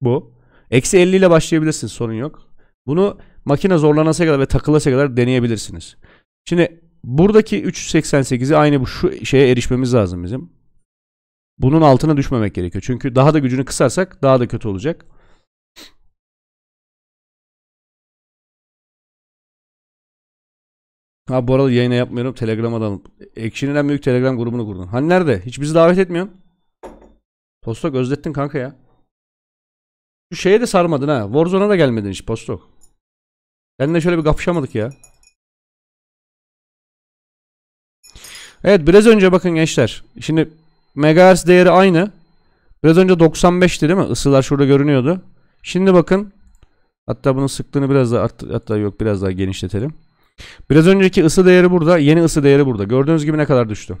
Bu. Eksi 50 ile başlayabilirsiniz sorun yok. Bunu makine zorlanasa kadar ve takılasa kadar deneyebilirsiniz. Şimdi buradaki 3.88'i aynı bu şu şeye erişmemiz lazım bizim. Bunun altına düşmemek gerekiyor. Çünkü daha da gücünü kısarsak daha da kötü olacak. Ha bu arada yayına yapmıyorum. Telegram'a da Ekşi'nin en büyük Telegram grubunu kurdun. Hani nerede? Hiç bizi davet etmiyorsun. Postok özlettin kanka ya. Şu şeye de sarmadın ha. Warzone'a da gelmedin hiç Postok. Seninle şöyle bir kapışamadık ya. Evet biraz önce bakın gençler. Şimdi megahertz değeri aynı. Biraz önce 95'ti değil mi? Isılar şurada görünüyordu. Şimdi bakın. Hatta bunun sıklığını biraz daha arttı, hatta yok biraz daha genişletelim. Biraz önceki ısı değeri burada, yeni ısı değeri burada. Gördüğünüz gibi ne kadar düştü?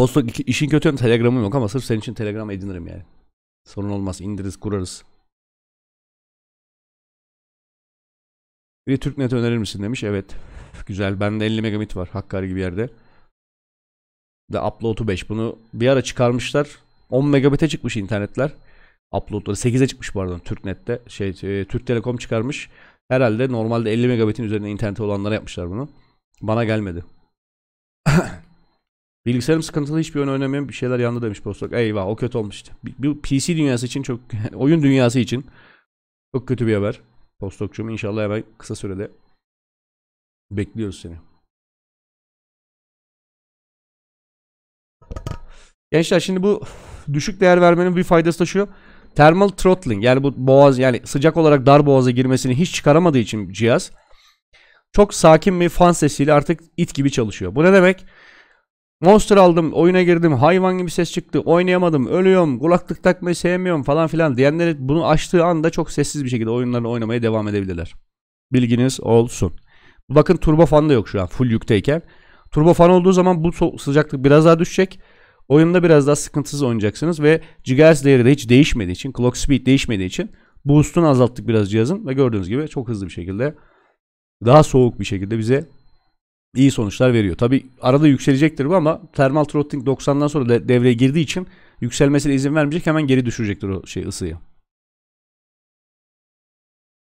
Postok işin kötü yanı telegramım yok ama sırf senin için telegram edinirim yani. Sorun olmaz indiririz kurarız. Bir TürkNet önerir misin demiş. Evet. Güzel. Bende 50 megabit var. Hakkari gibi yerde. De upload'u 5. Bunu bir ara çıkarmışlar. 10 megabite çıkmış internetler. Upload'ları 8'e çıkmış pardon TürkNet'te. Şey e, Türk Telekom çıkarmış. Herhalde normalde 50 megabitin üzerine interneti olanlara yapmışlar bunu. Bana gelmedi. Bilgisayarım sıkıntılı hiçbir oyun oynamıyorum. Bir şeyler yandı demiş Postok. Eyvah o kötü olmuş olmuştu. Bir PC dünyası için çok oyun dünyası için çok kötü bir haber. Postokçum inşallah hemen kısa sürede bekliyoruz seni. Gençler şimdi bu düşük değer vermenin bir faydası taşıyor. Thermal throttling yani bu boğaz yani sıcak olarak dar boğaza girmesini hiç çıkaramadığı için cihaz çok sakin bir fan sesiyle artık it gibi çalışıyor. Bu ne demek? Monster aldım, oyuna girdim, hayvan gibi ses çıktı, oynayamadım, ölüyorum, kulaklık takmayı sevmiyorum falan filan diyenler bunu açtığı anda çok sessiz bir şekilde oyunları oynamaya devam edebilirler. Bilginiz olsun. Bakın turbo fan da yok şu an full yükteyken. Turbo fan olduğu zaman bu sıcaklık biraz daha düşecek. Oyunda biraz daha sıkıntısız oynayacaksınız ve gigahertz değeri de hiç değişmediği için, clock speed değişmediği için boost'unu azalttık biraz cihazın ve gördüğünüz gibi çok hızlı bir şekilde daha soğuk bir şekilde bize iyi sonuçlar veriyor. Tabi arada yükselecektir bu ama termal throttling 90'dan sonra de devreye girdiği için yükselmesine izin vermeyecek hemen geri düşürecektir o şey ısıyı.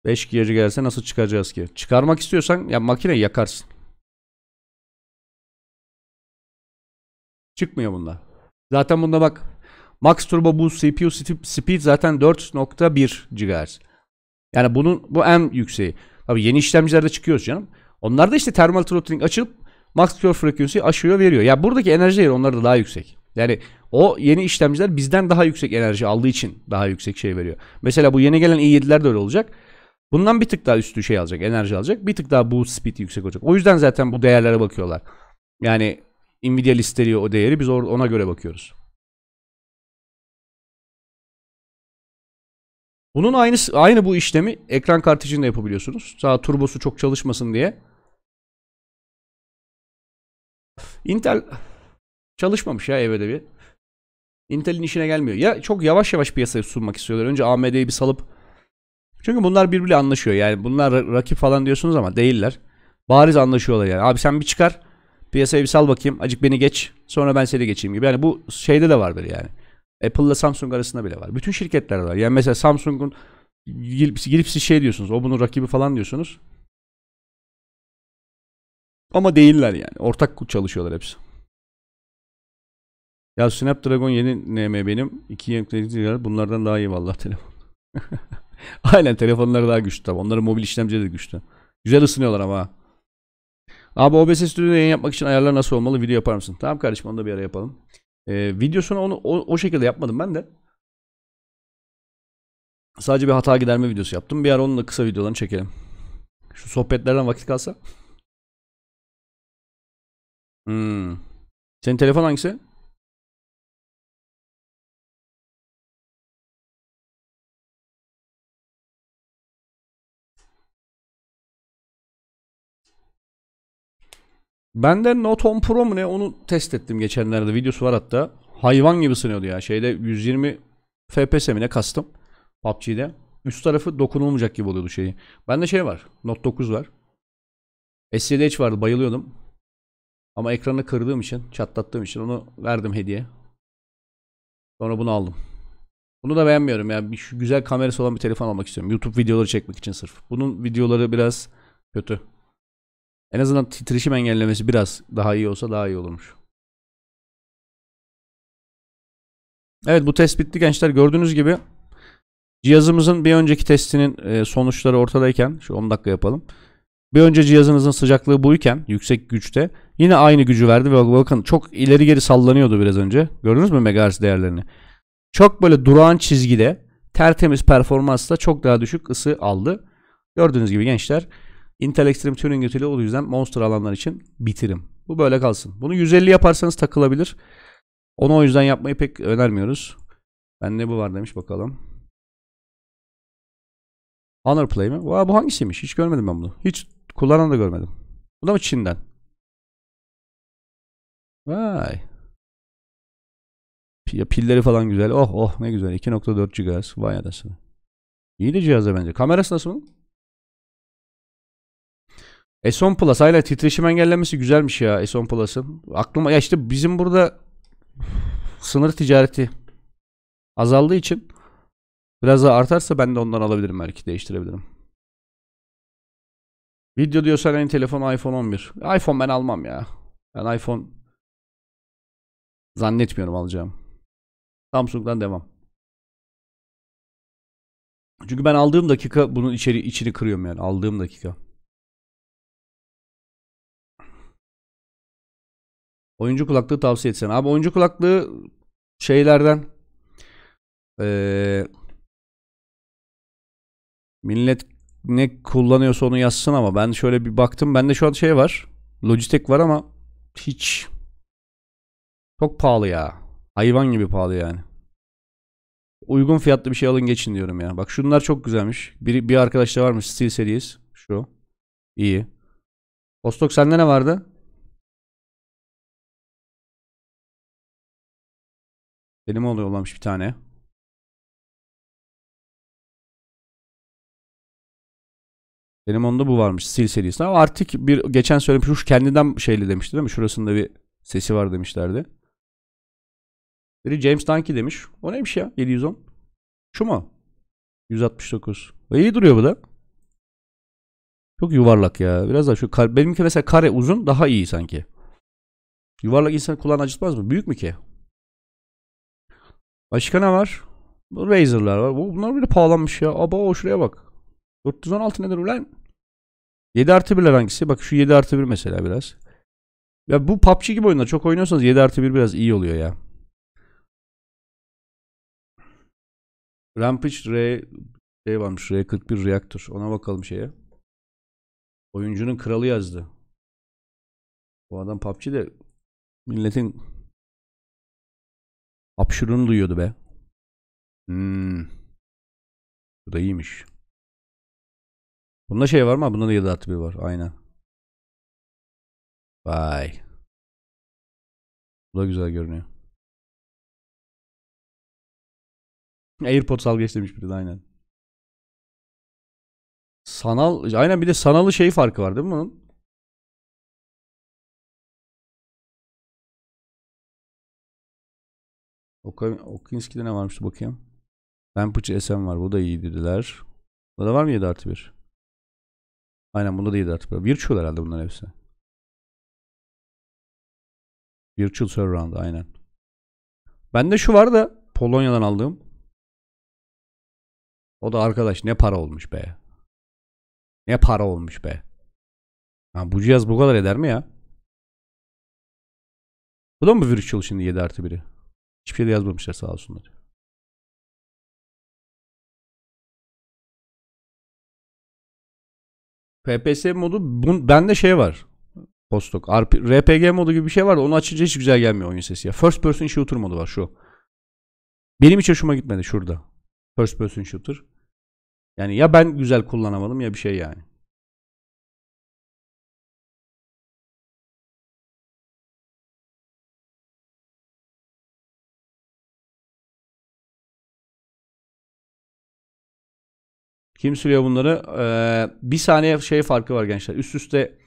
5 giyacı gelse nasıl çıkaracağız ki? Çıkarmak istiyorsan ya makine yakarsın. Çıkmıyor bunlar. Zaten bunda bak Max Turbo bu CPU Speed zaten 4.1 GHz. Yani bunun bu en yükseği. Tabii yeni işlemcilerde çıkıyoruz canım. Onlar da işte termal throttling açılıp max core frekansı aşıyor veriyor. Ya yani buradaki enerji değeri da daha yüksek. Yani o yeni işlemciler bizden daha yüksek enerji aldığı için daha yüksek şey veriyor. Mesela bu yeni gelen i7'ler de öyle olacak. Bundan bir tık daha üstü şey alacak, enerji alacak. Bir tık daha boost speed yüksek olacak. O yüzden zaten bu değerlere bakıyorlar. Yani Nvidia listeliyor o değeri. Biz ona göre bakıyoruz. Bunun aynı aynı bu işlemi ekran kartı için de yapabiliyorsunuz. Sağ turbosu çok çalışmasın diye Intel çalışmamış ya evde bir. Intel'in işine gelmiyor. Ya çok yavaş yavaş piyasaya sunmak istiyorlar. Önce AMD'yi bir salıp. Çünkü bunlar birbiriyle anlaşıyor. Yani bunlar rakip falan diyorsunuz ama değiller. Bariz anlaşıyorlar yani. Abi sen bir çıkar. Piyasaya bir sal bakayım. Acık beni geç. Sonra ben seni geçeyim gibi. Yani bu şeyde de vardır yani. Apple ile Samsung arasında bile var. Bütün şirketler var. Yani mesela Samsung'un girip, girip siz şey diyorsunuz. O bunun rakibi falan diyorsunuz. Ama değiller yani. Ortak çalışıyorlar hepsi. Ya Snapdragon yeni NM benim. 2 yemekleri bunlardan daha iyi vallahi telefon. Aynen telefonları daha güçlü tabi. Onların mobil işlemcileri de güçlü. Güzel ısınıyorlar ama. Abi OBS Studio'da yayın yapmak için ayarlar nasıl olmalı? Video yapar mısın? Tamam kardeşim onu da bir ara yapalım. Ee, videosunu onu o, o şekilde yapmadım ben de. Sadece bir hata giderme videosu yaptım. Bir ara onunla kısa videolarını çekelim. Şu sohbetlerden vakit kalsa. Hmm. Senin telefon hangisi? Bende Note 10 Pro mu ne onu test ettim geçenlerde. Videosu var hatta. Hayvan gibi sınıyordu ya. Şeyde 120 FPS mi ne kastım. PUBG'de. Üst tarafı dokunulmayacak gibi oluyordu şeyi. Bende şey var. Note 9 var. SSDH vardı bayılıyordum. Ama ekranı kırdığım için, çatlattığım için onu verdim hediye. Sonra bunu aldım. Bunu da beğenmiyorum ya. Bir şu güzel kamerası olan bir telefon almak istiyorum. YouTube videoları çekmek için sırf. Bunun videoları biraz kötü. En azından titreşim engellemesi biraz daha iyi olsa daha iyi olurmuş. Evet bu test bitti gençler. Gördüğünüz gibi cihazımızın bir önceki testinin e, sonuçları ortadayken şu 10 dakika yapalım. Bir önce cihazınızın sıcaklığı buyken yüksek güçte yine aynı gücü verdi ve bakın çok ileri geri sallanıyordu biraz önce. Gördünüz mü megahertz değerlerini? Çok böyle durağan çizgide tertemiz performansla çok daha düşük ısı aldı. Gördüğünüz gibi gençler Intel Extreme Tuning Utility o yüzden Monster alanlar için bitirim. Bu böyle kalsın. Bunu 150 yaparsanız takılabilir. Onu o yüzden yapmayı pek önermiyoruz. Bende bu var demiş bakalım. Honor Play mi? Vay bu hangisiymiş? Hiç görmedim ben bunu. Hiç kullanan da görmedim. Bu da mı Çin'den? Vay. Ya pilleri falan güzel. Oh oh ne güzel. 2.4 GHz. Vay adasını. İyi de cihaza bence. Kamerası nasıl bunun? S10 Plus hala titreşim engellemesi güzelmiş ya S10 Plus'ı. Aklıma ya işte bizim burada sınır ticareti azaldığı için Biraz daha artarsa ben de ondan alabilirim belki değiştirebilirim. Video diyorsan en telefon iPhone 11. iPhone ben almam ya. Ben iPhone zannetmiyorum alacağım. Samsung'dan devam. Çünkü ben aldığım dakika bunun içeri içini kırıyorum yani aldığım dakika. Oyuncu kulaklığı tavsiye etsen. Abi oyuncu kulaklığı şeylerden ee, Millet ne kullanıyorsa onu yazsın ama ben şöyle bir baktım. Bende şu an şey var. Logitech var ama hiç çok pahalı ya. Hayvan gibi pahalı yani. Uygun fiyatlı bir şey alın geçin diyorum ya. Bak şunlar çok güzelmiş. Bir, bir arkadaşta varmış Steel Series. Şu. İyi. Ostok sende ne vardı? Benim oluyor olmamış bir tane. Benim onda bu varmış sil serisi. Ama artık bir geçen söylemiş Ruş kendinden şeyli demişti değil mi? Şurasında bir sesi var demişlerdi. Biri James Dunkey demiş. O neymiş ya? 710. Şu mu? 169. E, iyi duruyor bu da. Çok yuvarlak ya. Biraz daha şu benimki mesela kare uzun daha iyi sanki. Yuvarlak insan kulağını acıtmaz mı? Büyük mü ki? Başka ne var? Razer'lar var. Bunlar bile pahalanmış ya. Aba o şuraya bak. 416 nedir ulan? 7 artı 1'ler hangisi? Bak şu 7 artı 1 mesela biraz. Ya bu PUBG gibi oyunda çok oynuyorsanız 7 artı 1 biraz iyi oluyor ya. Rampage R şey varmış R41 reaktör. Ona bakalım şeye. Oyuncunun kralı yazdı. Bu adam PUBG de milletin hapşurunu duyuyordu be. Hmm. Bu da iyiymiş. Bunda şey var mı? Bunda da 7 artı 1 var. Aynen. Vay. Bu da güzel görünüyor. AirPods al geç demiş biri de aynen. Sanal, aynen bir de sanalı şey farkı var değil mi bunun? Okinski'de ne varmıştı bakayım. Lampıçı SM var. Bu da iyi dediler. Bu da var mı 7 artı 1? Aynen bunda değil artık. Virtual herhalde bunların hepsi. Virtual server round aynen. Bende şu var da Polonya'dan aldığım. O da arkadaş ne para olmuş be. Ne para olmuş be. Ha, bu cihaz bu kadar eder mi ya? Bu da mı virtual şimdi 7 artı 1'i? Hiçbir şey de yazmamışlar sağ olsunlar. PPS modu bun, bende şey var. Postok. RPG modu gibi bir şey var. Onu açınca hiç güzel gelmiyor oyun sesi ya. First person shooter modu var şu. Benim hiç hoşuma gitmedi şurada. First person shooter. Yani ya ben güzel kullanamadım ya bir şey yani. Kim siliyor bunları? Ee, bir saniye şey farkı var gençler. Üst üste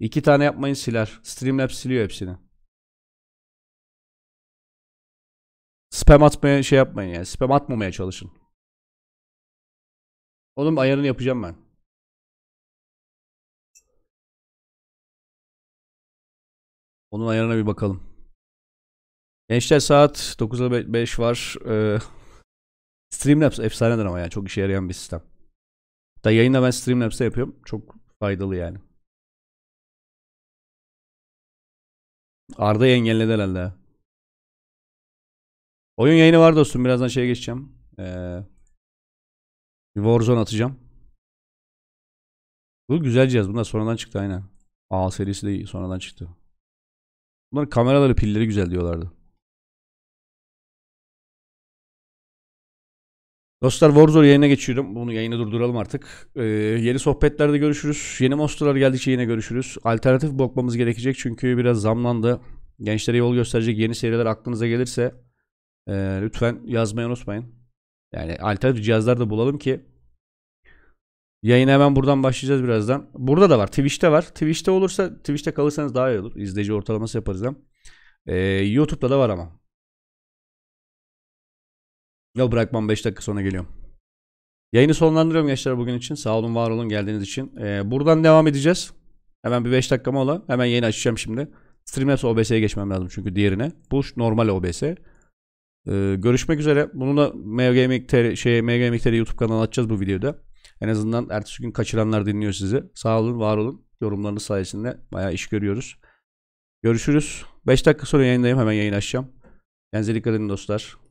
iki tane yapmayın siler. Streamlabs siliyor hepsini. Spam atmaya şey yapmayın yani. Spam atmamaya çalışın. Oğlum ayarını yapacağım ben. Onun ayarına bir bakalım. Gençler saat 9'a 5 var. Ee, Streamlabs efsanedir ama yani çok işe yarayan bir sistem. Da yayında ben Streamlabs'te yapıyorum. Çok faydalı yani. Arda engelledi herhalde. Oyun yayını var dostum. Birazdan şeye geçeceğim. Ee, Warzone atacağım. Bu güzel cihaz. Bunlar sonradan çıktı aynen. A serisi de sonradan çıktı. Bunların kameraları pilleri güzel diyorlardı. Dostlar Warzone yayına geçiyorum. Bunu yayını durduralım artık. Ee, yeni sohbetlerde görüşürüz. Yeni monsterlar geldikçe yine görüşürüz. Alternatif bakmamız gerekecek çünkü biraz zamlandı. Gençlere yol gösterecek yeni seriler aklınıza gelirse e, lütfen yazmayı unutmayın. Yani alternatif cihazlar da bulalım ki yayına hemen buradan başlayacağız birazdan. Burada da var. Twitch'te var. Twitch'te olursa Twitch'te kalırsanız daha iyi olur. İzleyici ortalaması yaparız hem. Ee, YouTube'da da var ama. Ya bırakmam 5 dakika sonra geliyorum. Yayını sonlandırıyorum gençler bugün için. Sağ olun var olun geldiğiniz için. Ee, buradan devam edeceğiz. Hemen bir 5 dakika mola. Hemen yayını açacağım şimdi. Streamlabs OBS'ye geçmem lazım çünkü diğerine. Bu normal OBS. Ee, görüşmek üzere. Bunu da MGMik şey, MGMik YouTube kanalına atacağız bu videoda. En azından ertesi gün kaçıranlar dinliyor sizi. Sağ olun var olun. Yorumlarınız sayesinde bayağı iş görüyoruz. Görüşürüz. 5 dakika sonra yayındayım. Hemen yayın açacağım. Kendinize dikkat edin dostlar.